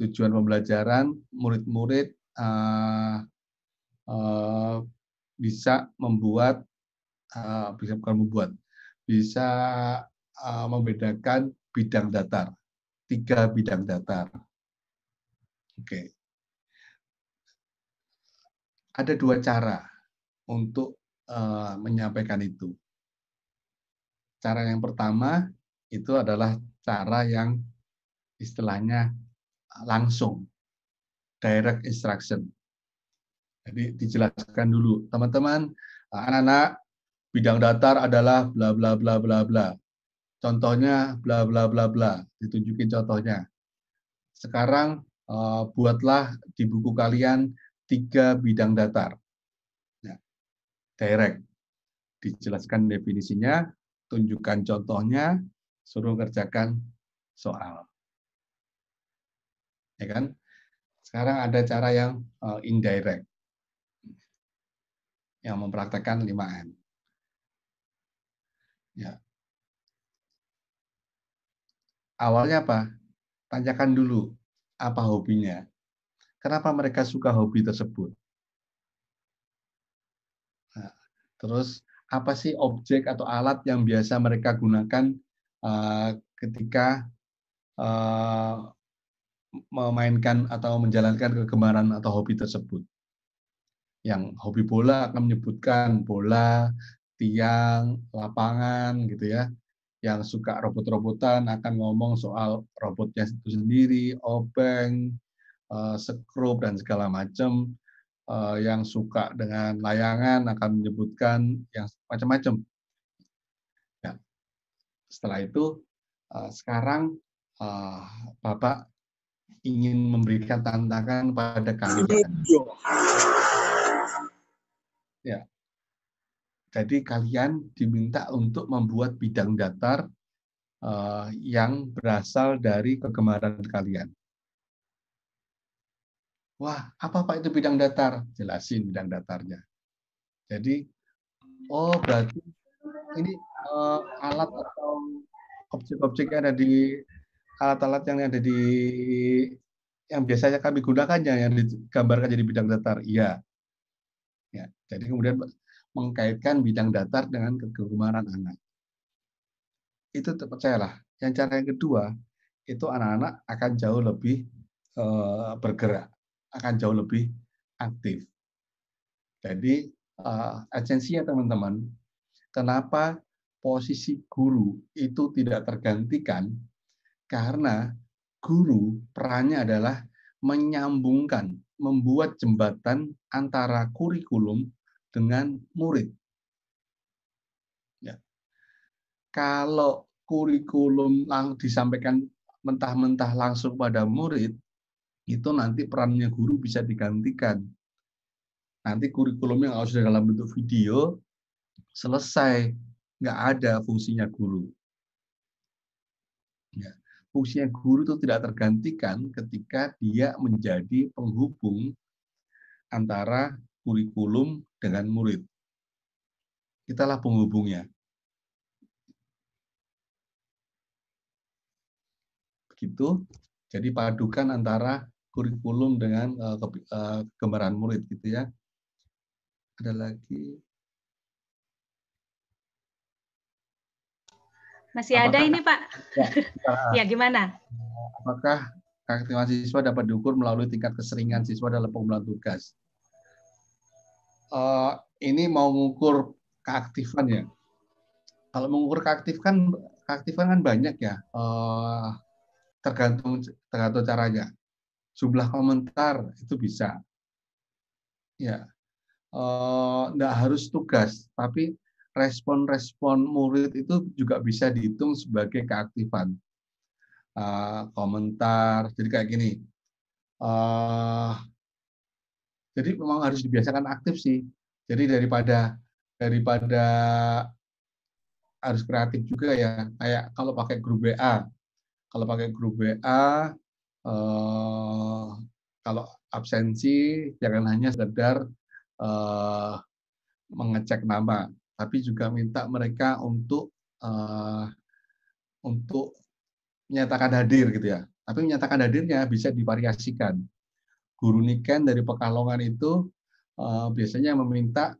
tujuan pembelajaran murid-murid uh, uh, bisa membuat uh, bisa bukan membuat bisa Eh, membedakan bidang datar, tiga bidang datar. Oke. Okay. Ada dua cara untuk uh, menyampaikan itu. Cara yang pertama itu adalah cara yang istilahnya langsung, direct instruction. Jadi dijelaskan dulu, teman-teman, anak-anak bidang datar adalah bla bla bla bla bla contohnya bla bla bla bla, ditunjukin contohnya. Sekarang eh, buatlah di buku kalian tiga bidang datar. ya, direct, dijelaskan definisinya, tunjukkan contohnya, suruh kerjakan soal. Ya kan? Sekarang ada cara yang uh, indirect, yang mempraktekkan 5M. Ya awalnya apa? Tanyakan dulu apa hobinya. Kenapa mereka suka hobi tersebut? Nah, terus apa sih objek atau alat yang biasa mereka gunakan uh, ketika uh, memainkan atau menjalankan kegemaran atau hobi tersebut? Yang hobi bola akan menyebutkan bola, tiang, lapangan gitu ya yang suka robot-robotan akan ngomong soal robotnya itu sendiri, obeng, eh, sekrup dan segala macam. Eh, yang suka dengan layangan akan menyebutkan yang macam-macam. Ya. Setelah itu eh, sekarang Bapak ingin memberikan tantangan pada kami. Ya, jadi kalian diminta untuk membuat bidang datar uh, yang berasal dari kegemaran kalian. Wah, apa Pak itu bidang datar? Jelasin bidang datarnya. Jadi, oh berarti ini uh, alat atau objek-objek yang ada di alat-alat yang ada di yang biasanya kami gunakan yang digambarkan jadi bidang datar. Iya. Ya, jadi kemudian mengkaitkan bidang datar dengan kegemaran anak. Itu percayalah. Yang cara yang kedua, itu anak-anak akan jauh lebih eh, bergerak, akan jauh lebih aktif. Jadi agensinya eh, teman-teman, kenapa posisi guru itu tidak tergantikan? Karena guru perannya adalah menyambungkan, membuat jembatan antara kurikulum dengan murid. Ya. Kalau kurikulum lang disampaikan mentah-mentah langsung pada murid, itu nanti perannya guru bisa digantikan. Nanti kurikulum yang sudah dalam bentuk video selesai, nggak ada fungsinya guru. Ya. Fungsinya guru itu tidak tergantikan ketika dia menjadi penghubung antara kurikulum dengan murid. Kitalah penghubungnya. Begitu. Jadi padukan antara kurikulum dengan eh, kegemaran eh, murid gitu ya. Ada lagi Masih apakah, ada ini Pak. Ya, ya gimana? Apakah aktivasi siswa dapat diukur melalui tingkat keseringan siswa dalam pengumpulan tugas? Eh, ini mau mengukur keaktifan ya. Kalau mengukur keaktifan, keaktifan kan banyak ya, uh, tergantung tergantung caranya. Jumlah komentar itu bisa, ya, tidak eh, uh, harus tugas, tapi respon-respon murid itu juga bisa dihitung sebagai keaktifan. Uh, komentar, jadi kayak gini. Uh, jadi memang harus dibiasakan aktif sih. Jadi daripada daripada harus kreatif juga ya. Kayak kalau pakai grup WA, kalau pakai grup WA, eh, kalau absensi jangan hanya sekedar eh, mengecek nama, tapi juga minta mereka untuk eh, untuk menyatakan hadir gitu ya. Tapi menyatakan hadirnya bisa divariasikan guru niken dari Pekalongan itu uh, biasanya meminta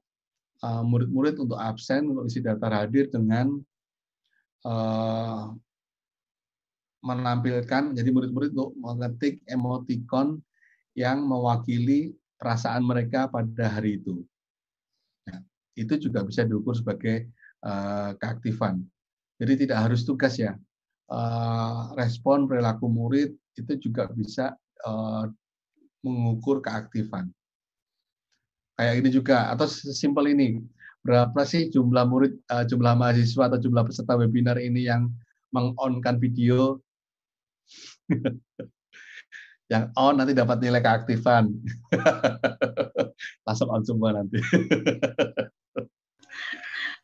eh, murid-murid untuk absen untuk isi data hadir dengan uh, menampilkan jadi murid-murid untuk mengetik emotikon yang mewakili perasaan mereka pada hari itu. Nah, itu juga bisa diukur sebagai uh, keaktifan. Jadi tidak harus tugas ya. Uh, respon perilaku murid itu juga bisa uh, mengukur keaktifan. Kayak ini juga atau simpel ini. Berapa sih jumlah murid eh, jumlah mahasiswa atau jumlah peserta webinar ini yang mengonkan video? yang on nanti dapat nilai keaktifan. Langsung on semua nanti.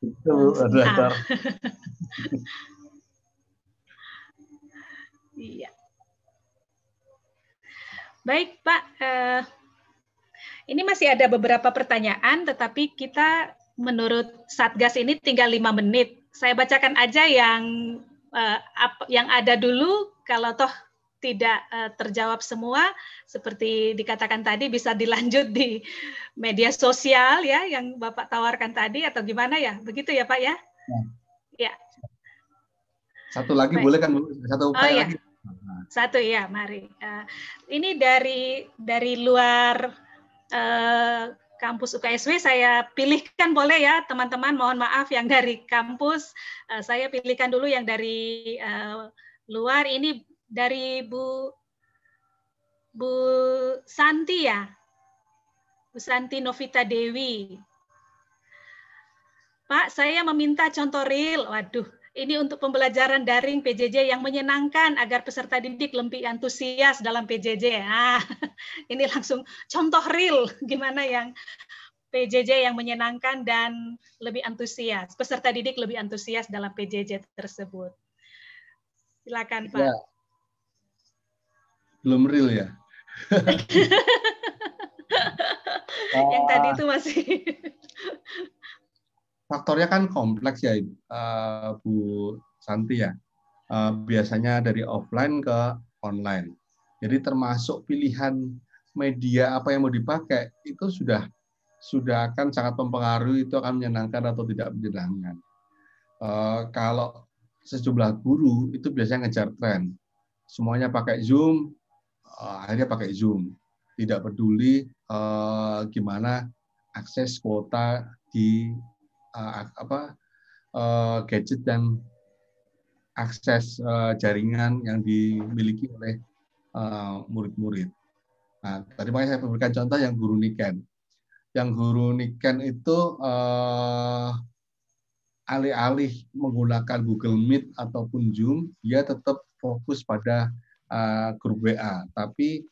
Itu Iya. Baik, Pak. Uh, ini masih ada beberapa pertanyaan, tetapi kita menurut Satgas ini tinggal lima menit. Saya bacakan aja yang uh, ap, yang ada dulu. Kalau toh tidak uh, terjawab semua, seperti dikatakan tadi, bisa dilanjut di media sosial ya, yang Bapak tawarkan tadi atau gimana ya? Begitu ya, Pak ya? Ya. ya. Satu lagi Baik. boleh kan? Satu oh, ya. lagi. Satu ya, mari. Uh, ini dari dari luar uh, kampus UKSW saya pilihkan boleh ya teman-teman. Mohon maaf yang dari kampus uh, saya pilihkan dulu yang dari uh, luar. Ini dari Bu Bu Santi ya, Bu Santi Novita Dewi. Pak, saya meminta contoh real. Waduh, ini untuk pembelajaran daring PJJ yang menyenangkan agar peserta didik lebih antusias dalam PJJ. Nah, ini langsung contoh real gimana yang PJJ yang menyenangkan dan lebih antusias. Peserta didik lebih antusias dalam PJJ tersebut. Silakan Pak. Ya. Belum real ya? yang tadi itu masih faktornya kan kompleks ya uh, Bu Santi ya. Eh, biasanya dari offline ke online. Jadi termasuk pilihan media apa yang mau dipakai itu sudah sudah akan sangat mempengaruhi itu akan menyenangkan atau tidak menyenangkan. Eh, kalau sejumlah guru itu biasanya ngejar tren. Semuanya pakai Zoom, uh, akhirnya pakai Zoom. Tidak peduli gimana akses kuota di uh, apa uh, gadget dan akses uh, jaringan yang dimiliki oleh murid-murid. Uh, nah, tadi makanya saya memberikan contoh yang guru niken. Yang guru niken itu uh, alih-alih menggunakan Google Meet ataupun Zoom, dia tetap fokus pada uh, grup WA, tapi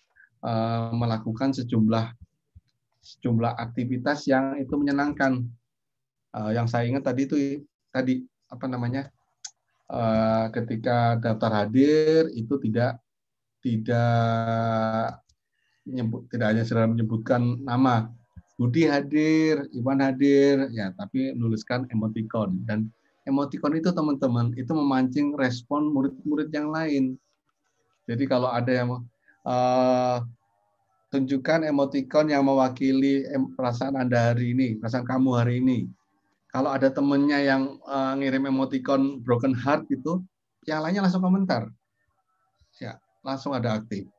uh, melakukan sejumlah sejumlah aktivitas yang itu menyenangkan uh, yang saya ingat tadi itu tadi apa namanya uh, ketika daftar hadir itu tidak tidak menyebut, tidak hanya secara menyebutkan nama Budi hadir, Iwan hadir, ya tapi menuliskan emoticon dan emoticon itu teman-teman itu memancing respon murid-murid yang lain. Jadi kalau ada yang uh, tunjukkan emoticon yang mewakili perasaan Anda hari ini, perasaan kamu hari ini kalau ada temennya yang uh, ngirim emoticon broken heart itu yang lainnya langsung komentar. Ya, langsung ada aktif.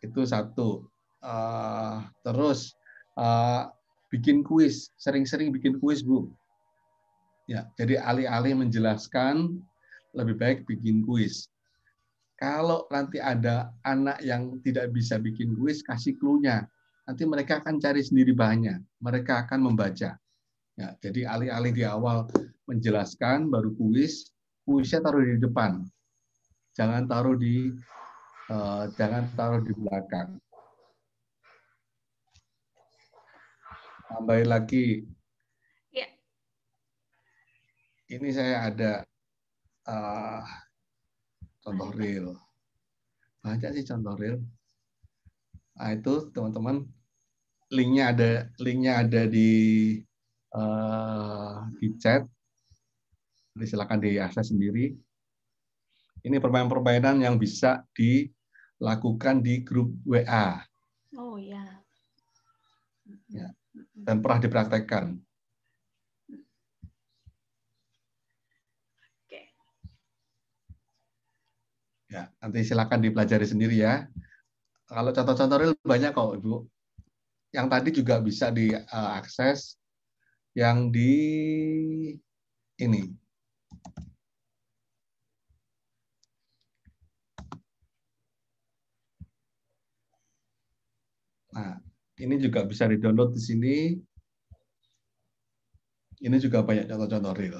Itu satu. Uh, terus uh, bikin kuis, sering-sering bikin kuis, Bu. Ya, jadi alih-alih menjelaskan, lebih baik bikin kuis. Kalau nanti ada anak yang tidak bisa bikin kuis, kasih clue-nya. Nanti mereka akan cari sendiri bahannya. Mereka akan membaca Ya, jadi alih-alih di awal menjelaskan baru kuis, kuisnya taruh di depan. Jangan taruh di uh, jangan taruh di belakang. Tambahin lagi. Ya. Ini saya ada uh, contoh real. Banyak sih contoh real. Nah, itu teman-teman linknya ada linknya ada di Eh, di chat. Silakan diakses sendiri. Ini permainan-permainan yang bisa dilakukan di grup WA. Oh ya. ya. Dan pernah dipraktekkan. Ya, nanti silakan dipelajari sendiri ya. Kalau contoh-contoh real banyak kok, Ibu. Yang tadi juga bisa diakses eh, yang di ini Nah, ini juga bisa di-download di sini. Ini juga banyak contoh-contoh real.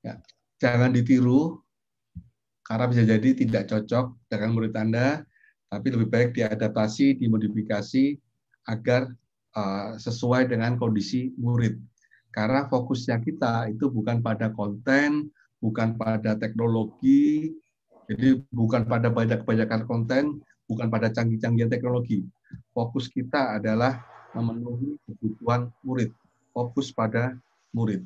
Ya, jangan ditiru, karena bisa jadi tidak cocok dengan murid Anda, tapi lebih baik diadaptasi, dimodifikasi, agar Eh, sesuai dengan kondisi murid. Karena fokusnya kita itu bukan pada konten, bukan pada teknologi, jadi bukan pada banyak-banyakan konten, bukan pada canggih-canggihan teknologi. Fokus kita adalah memenuhi kebutuhan murid, fokus pada murid.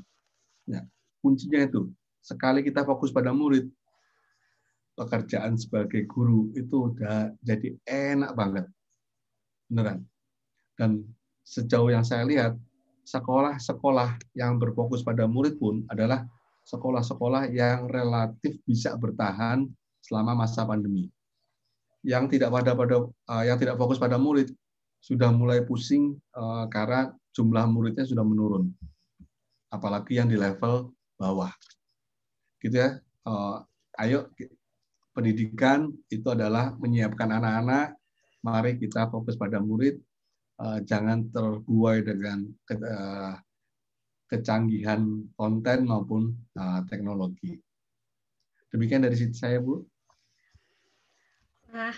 Ya, kuncinya itu, sekali kita fokus pada murid, pekerjaan sebagai guru itu udah jadi enak banget. Beneran. Dan sejauh yang saya lihat, sekolah-sekolah yang berfokus pada murid pun adalah sekolah-sekolah yang relatif bisa bertahan selama masa pandemi. Yang tidak pada pada uh, yang tidak fokus pada murid sudah mulai pusing uh, karena jumlah muridnya sudah menurun. Apalagi yang di level bawah. Gitu ya. Uh, ayo pendidikan itu adalah menyiapkan anak-anak, mari kita fokus pada murid Eh, jangan terbuai dengan ke, uh, kecanggihan konten maupun uh, teknologi. Demikian dari sisi saya, Bu. Nah,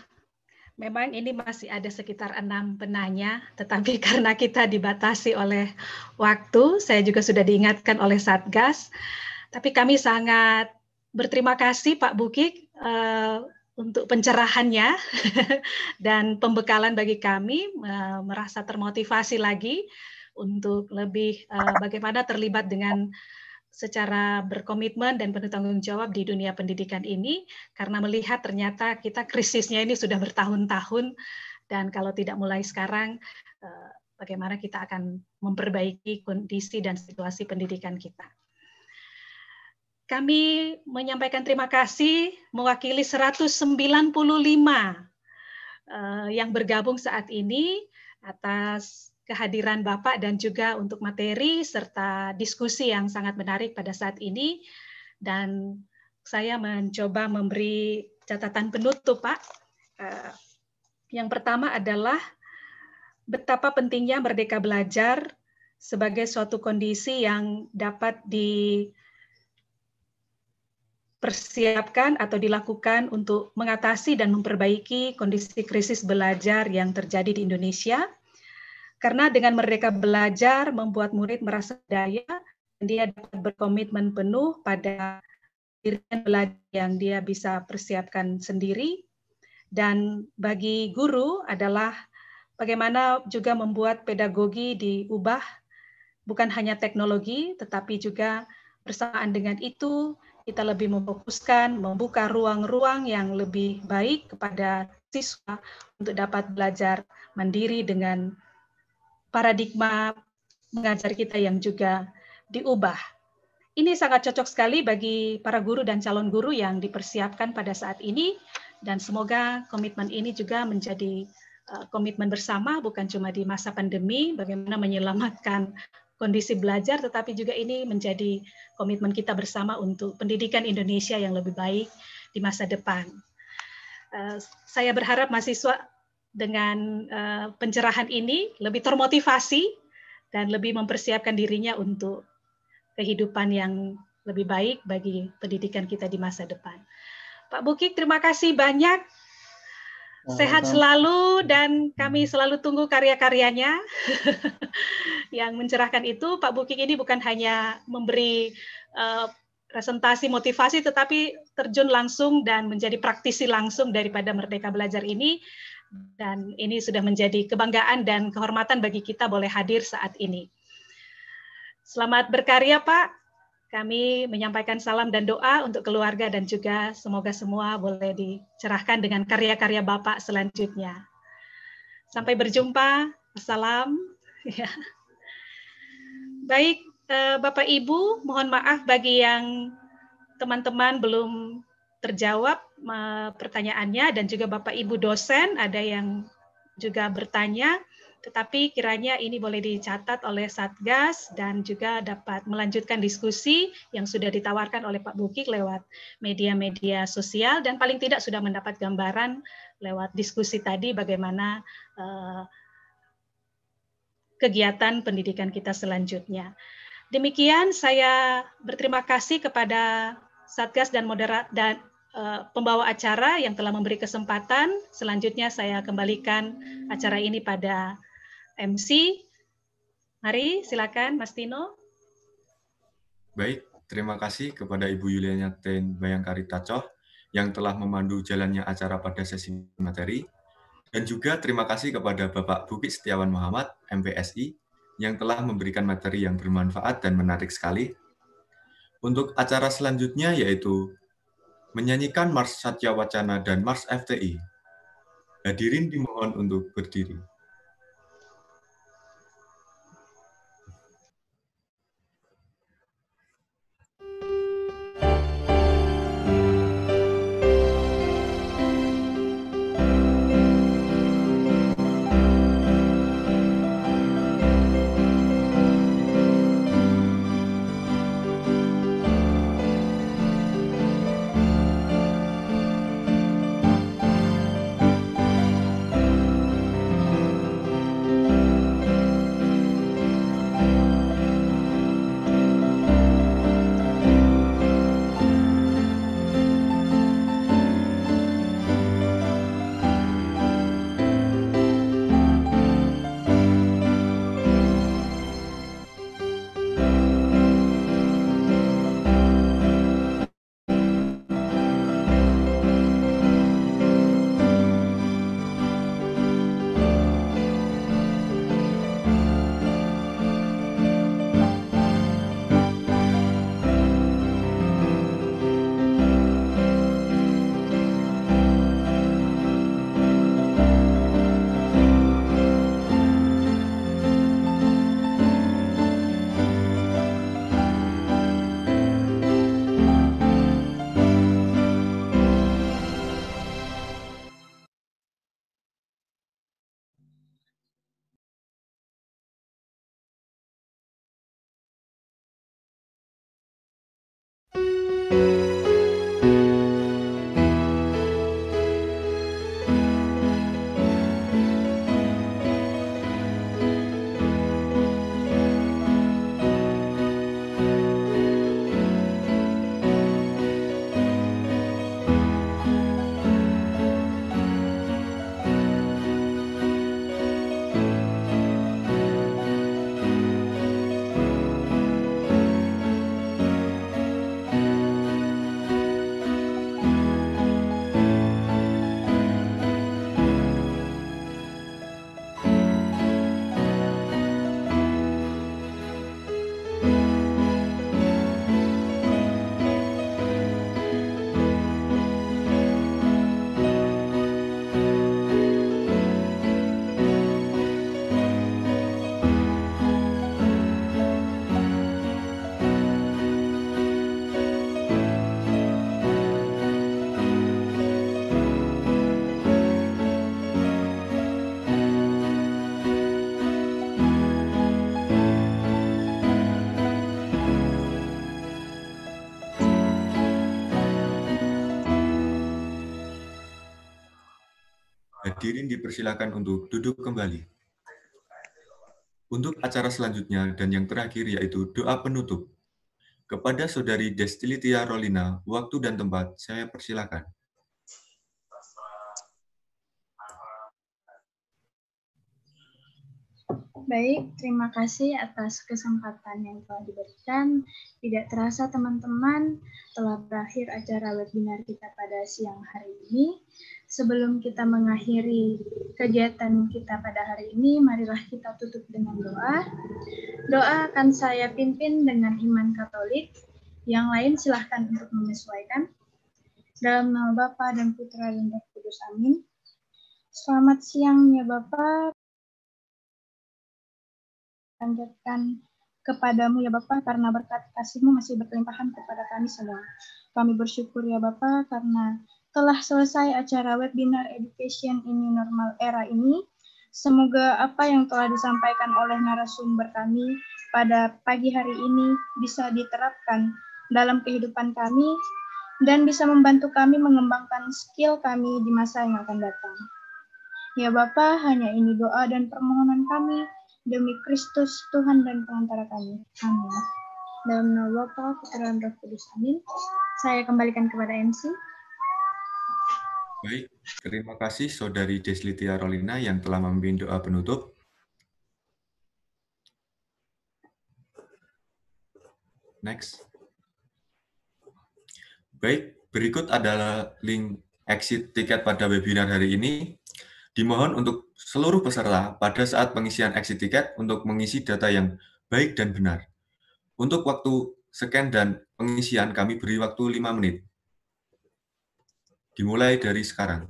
memang ini masih ada sekitar enam penanya, tetapi karena kita dibatasi oleh waktu, saya juga sudah diingatkan oleh Satgas. Tapi kami sangat berterima kasih Pak Bukik untuk pencerahannya dan pembekalan bagi kami merasa termotivasi lagi untuk lebih e, bagaimana terlibat dengan secara berkomitmen dan penuh tanggung jawab di dunia pendidikan ini karena melihat ternyata kita krisisnya ini sudah bertahun-tahun dan kalau tidak mulai sekarang e, bagaimana kita akan memperbaiki kondisi dan situasi pendidikan kita. Kami menyampaikan terima kasih mewakili 195 eh, yang bergabung saat ini atas kehadiran Bapak dan juga untuk materi serta diskusi yang sangat menarik pada saat ini. Dan saya mencoba memberi catatan penutup, Pak. Eh, yang pertama adalah betapa pentingnya merdeka belajar sebagai suatu kondisi yang dapat di persiapkan atau dilakukan untuk mengatasi dan memperbaiki kondisi krisis belajar yang terjadi di Indonesia. Karena dengan mereka belajar membuat murid merasa daya, dia dapat berkomitmen penuh pada dirinya belajar yang dia bisa persiapkan sendiri. Dan bagi guru adalah bagaimana juga membuat pedagogi diubah bukan hanya teknologi, tetapi juga bersamaan dengan itu kita lebih memfokuskan, membuka ruang-ruang yang lebih baik kepada siswa untuk dapat belajar mandiri dengan paradigma mengajar kita yang juga diubah. Ini sangat cocok sekali bagi para guru dan calon guru yang dipersiapkan pada saat ini dan semoga komitmen ini juga menjadi eh, komitmen bersama bukan cuma di masa pandemi bagaimana menyelamatkan kondisi belajar, tetapi juga ini menjadi komitmen kita bersama untuk pendidikan Indonesia yang lebih baik di masa depan. Eh, saya berharap mahasiswa dengan eh, pencerahan ini lebih termotivasi dan lebih mempersiapkan dirinya untuk kehidupan yang lebih baik bagi pendidikan kita di masa depan. Pak Bukik, terima kasih banyak Sehat selalu dan hmm. kami selalu tunggu karya-karyanya yang mencerahkan itu. Pak Bukik ini bukan hanya memberi uh, presentasi motivasi, tetapi terjun langsung dan menjadi praktisi langsung daripada Merdeka Belajar ini. Dan ini sudah menjadi kebanggaan dan kehormatan bagi kita boleh hadir saat ini. Selamat berkarya, Pak. Kami menyampaikan salam dan doa untuk keluarga dan juga semoga semua boleh dicerahkan dengan karya-karya Bapak selanjutnya. Sampai berjumpa. Salam. Ya. Baik, eh, Bapak Ibu, mohon maaf bagi yang teman-teman belum terjawab eh, pertanyaannya dan juga Bapak Ibu dosen ada yang juga bertanya tetapi kiranya ini boleh dicatat oleh Satgas dan juga dapat melanjutkan diskusi yang sudah ditawarkan oleh Pak Bukik lewat media-media sosial dan paling tidak sudah mendapat gambaran lewat diskusi tadi bagaimana eh, kegiatan pendidikan kita selanjutnya. Demikian saya berterima kasih kepada Satgas dan moderat dan eh, pembawa acara yang telah memberi kesempatan. Selanjutnya saya kembalikan acara ini pada MC. Mari, silakan Mas Tino. Baik, terima kasih kepada Ibu Yuliana Ten Bayangkari Tacoh yang telah memandu jalannya acara pada sesi materi. Dan juga terima kasih kepada Bapak Bukit Setiawan Muhammad, MPSI, yang telah memberikan materi yang bermanfaat dan menarik sekali. Untuk acara selanjutnya yaitu menyanyikan Mars Satya Wacana dan Mars FTI. Hadirin dimohon untuk berdiri. Hadirin dipersilakan untuk duduk kembali. Untuk acara selanjutnya dan yang terakhir yaitu doa penutup. Kepada Saudari Destilitia Rolina, waktu dan tempat saya persilakan. Baik, terima kasih atas kesempatan yang telah diberikan. Tidak terasa teman-teman telah berakhir acara webinar kita pada siang hari ini. Sebelum kita mengakhiri kegiatan kita pada hari ini, marilah kita tutup dengan doa. Doa akan saya pimpin dengan iman Katolik. Yang lain silahkan untuk menyesuaikan. Dalam nama Bapa dan Putra dan Roh Kudus, amin. Selamat siang ya Bapak panjatkan kepadamu ya Bapak karena berkat kasihmu masih berkelimpahan kepada kami semua. Kami bersyukur ya Bapak karena telah selesai acara webinar education ini normal era ini. Semoga apa yang telah disampaikan oleh narasumber kami pada pagi hari ini bisa diterapkan dalam kehidupan kami dan bisa membantu kami mengembangkan skill kami di masa yang akan datang. Ya Bapak hanya ini doa dan permohonan kami Demi Kristus, Tuhan dan pengantara kami. Amin. Dalam nama Bapa, Putra dan Roh Kudus. Amin. Saya kembalikan kepada MC. Baik, terima kasih Saudari Deslitia Rolina yang telah memimpin doa penutup. Next. Baik, berikut adalah link exit tiket pada webinar hari ini. Dimohon untuk seluruh peserta pada saat pengisian exit tiket untuk mengisi data yang baik dan benar. Untuk waktu scan dan pengisian kami beri waktu 5 menit. Dimulai dari sekarang.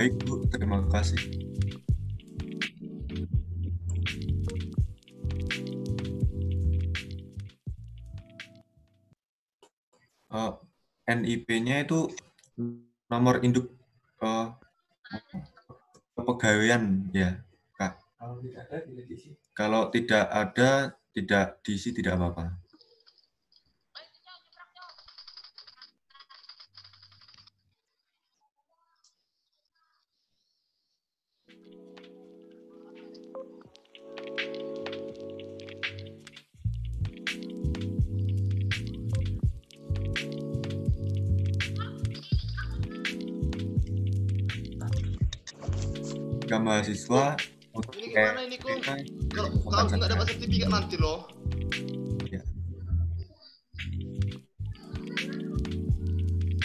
baik Bu. Terima kasih. Uh, eh, NIP-nya itu nomor induk uh, ya, Kak. Kalau tidak ada tidak diisi tidak apa-apa. mahasiswa untuk ini gimana ini kok kalau kamu nggak dapat sertifikat nanti loh ya.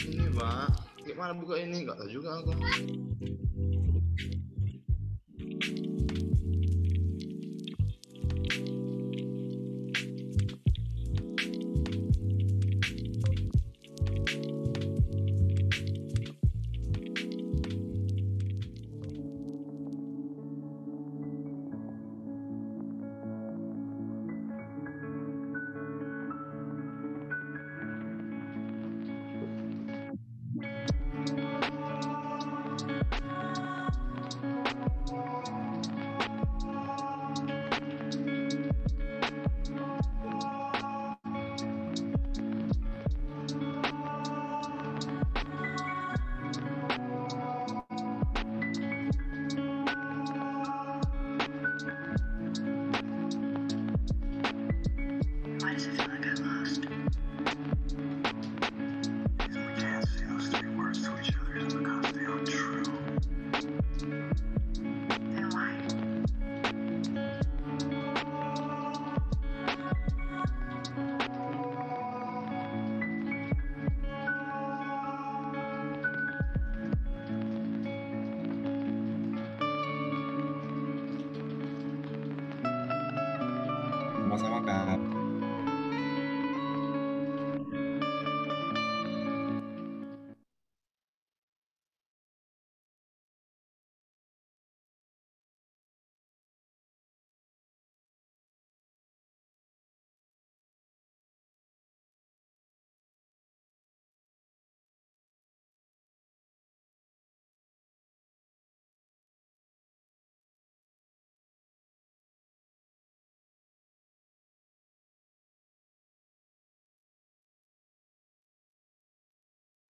ini pak gimana buka ini nggak tahu juga aku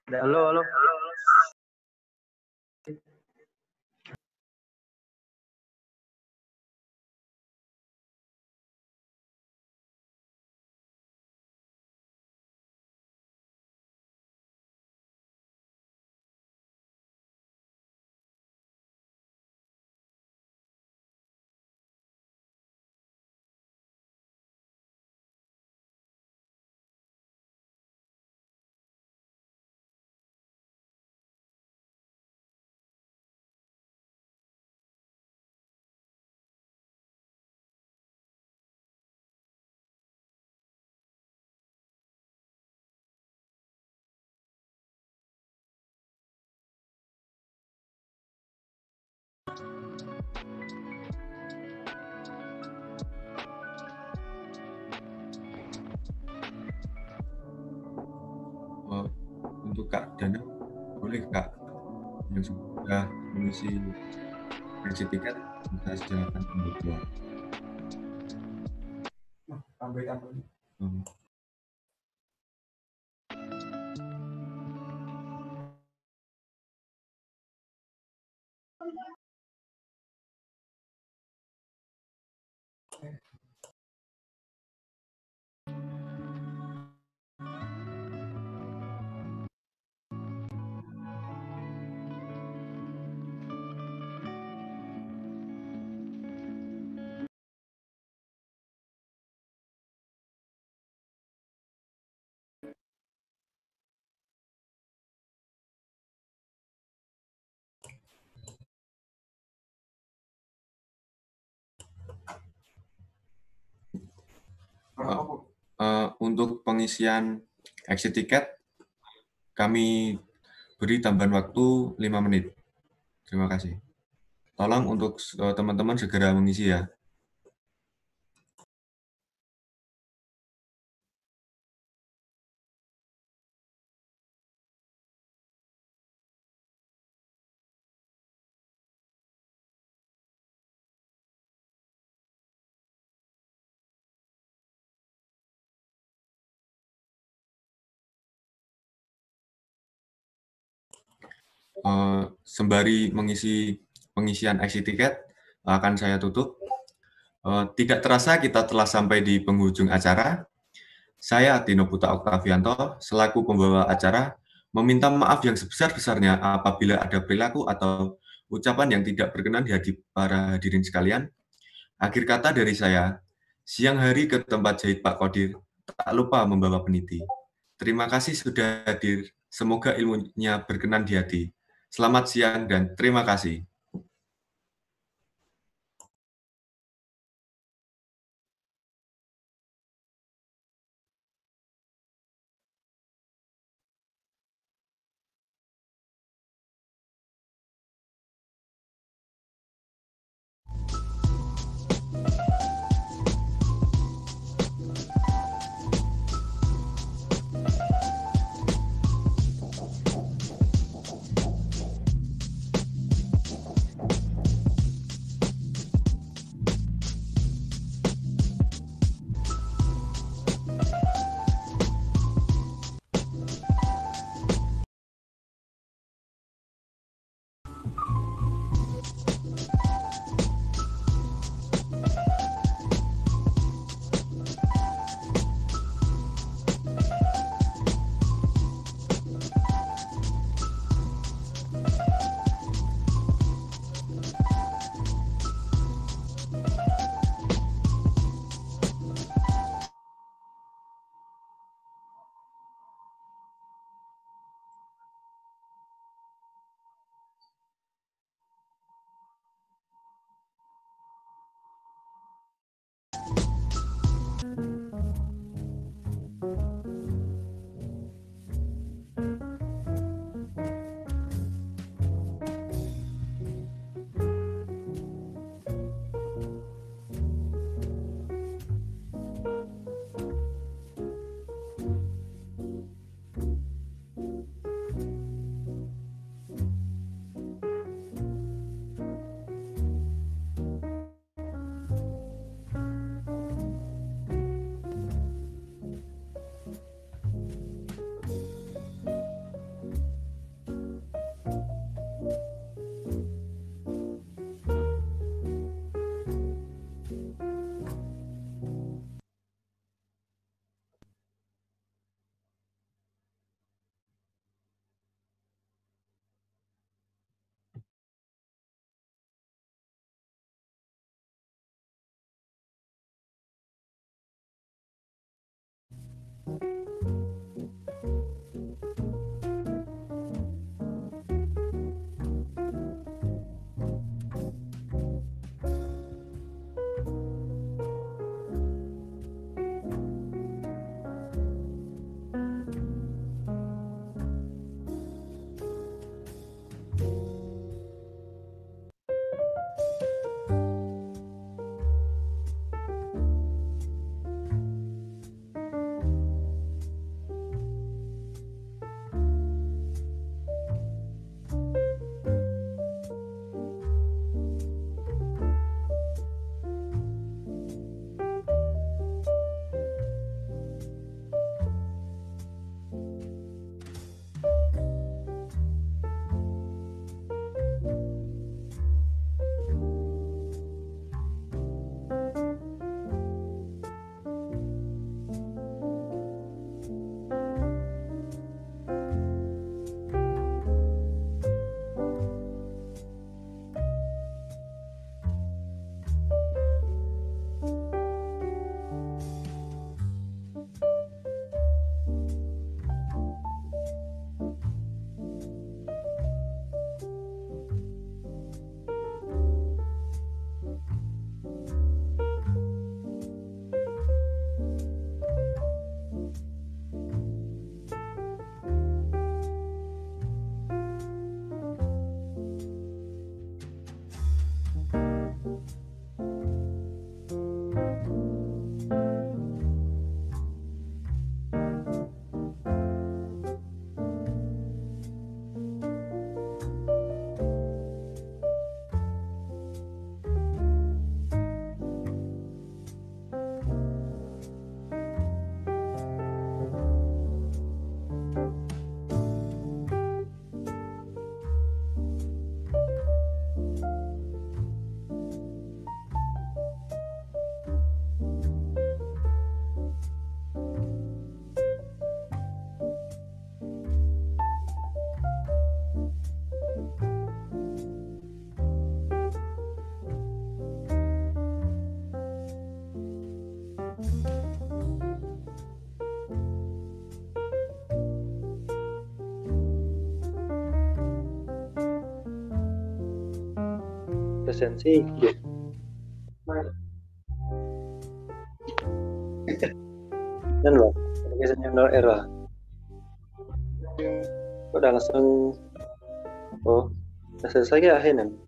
Halo, halo. halo. sudah mengisi mengisi tiket kita silakan membuka. Tambah-tambah. Hmm. Uh, uh, untuk pengisian exit tiket, kami beri tambahan waktu 5 menit. Terima kasih. Tolong untuk eh, teman-teman uh, segera mengisi ya. Eh, sembari mengisi pengisian IC tiket akan saya tutup. Eh, tidak terasa kita telah sampai di penghujung acara. Saya Tino Putra Oktavianto selaku pembawa acara meminta maaf yang sebesar-besarnya apabila ada perilaku atau ucapan yang tidak berkenan di hati para hadirin sekalian. Akhir kata dari saya, siang hari ke tempat jahit Pak Kodir, tak lupa membawa peniti. Terima kasih sudah hadir, semoga ilmunya berkenan di hati. Selamat siang dan terima kasih. Thank you. persen sih dan loh biasanya nol era udah langsung oh selesai ya akhirnya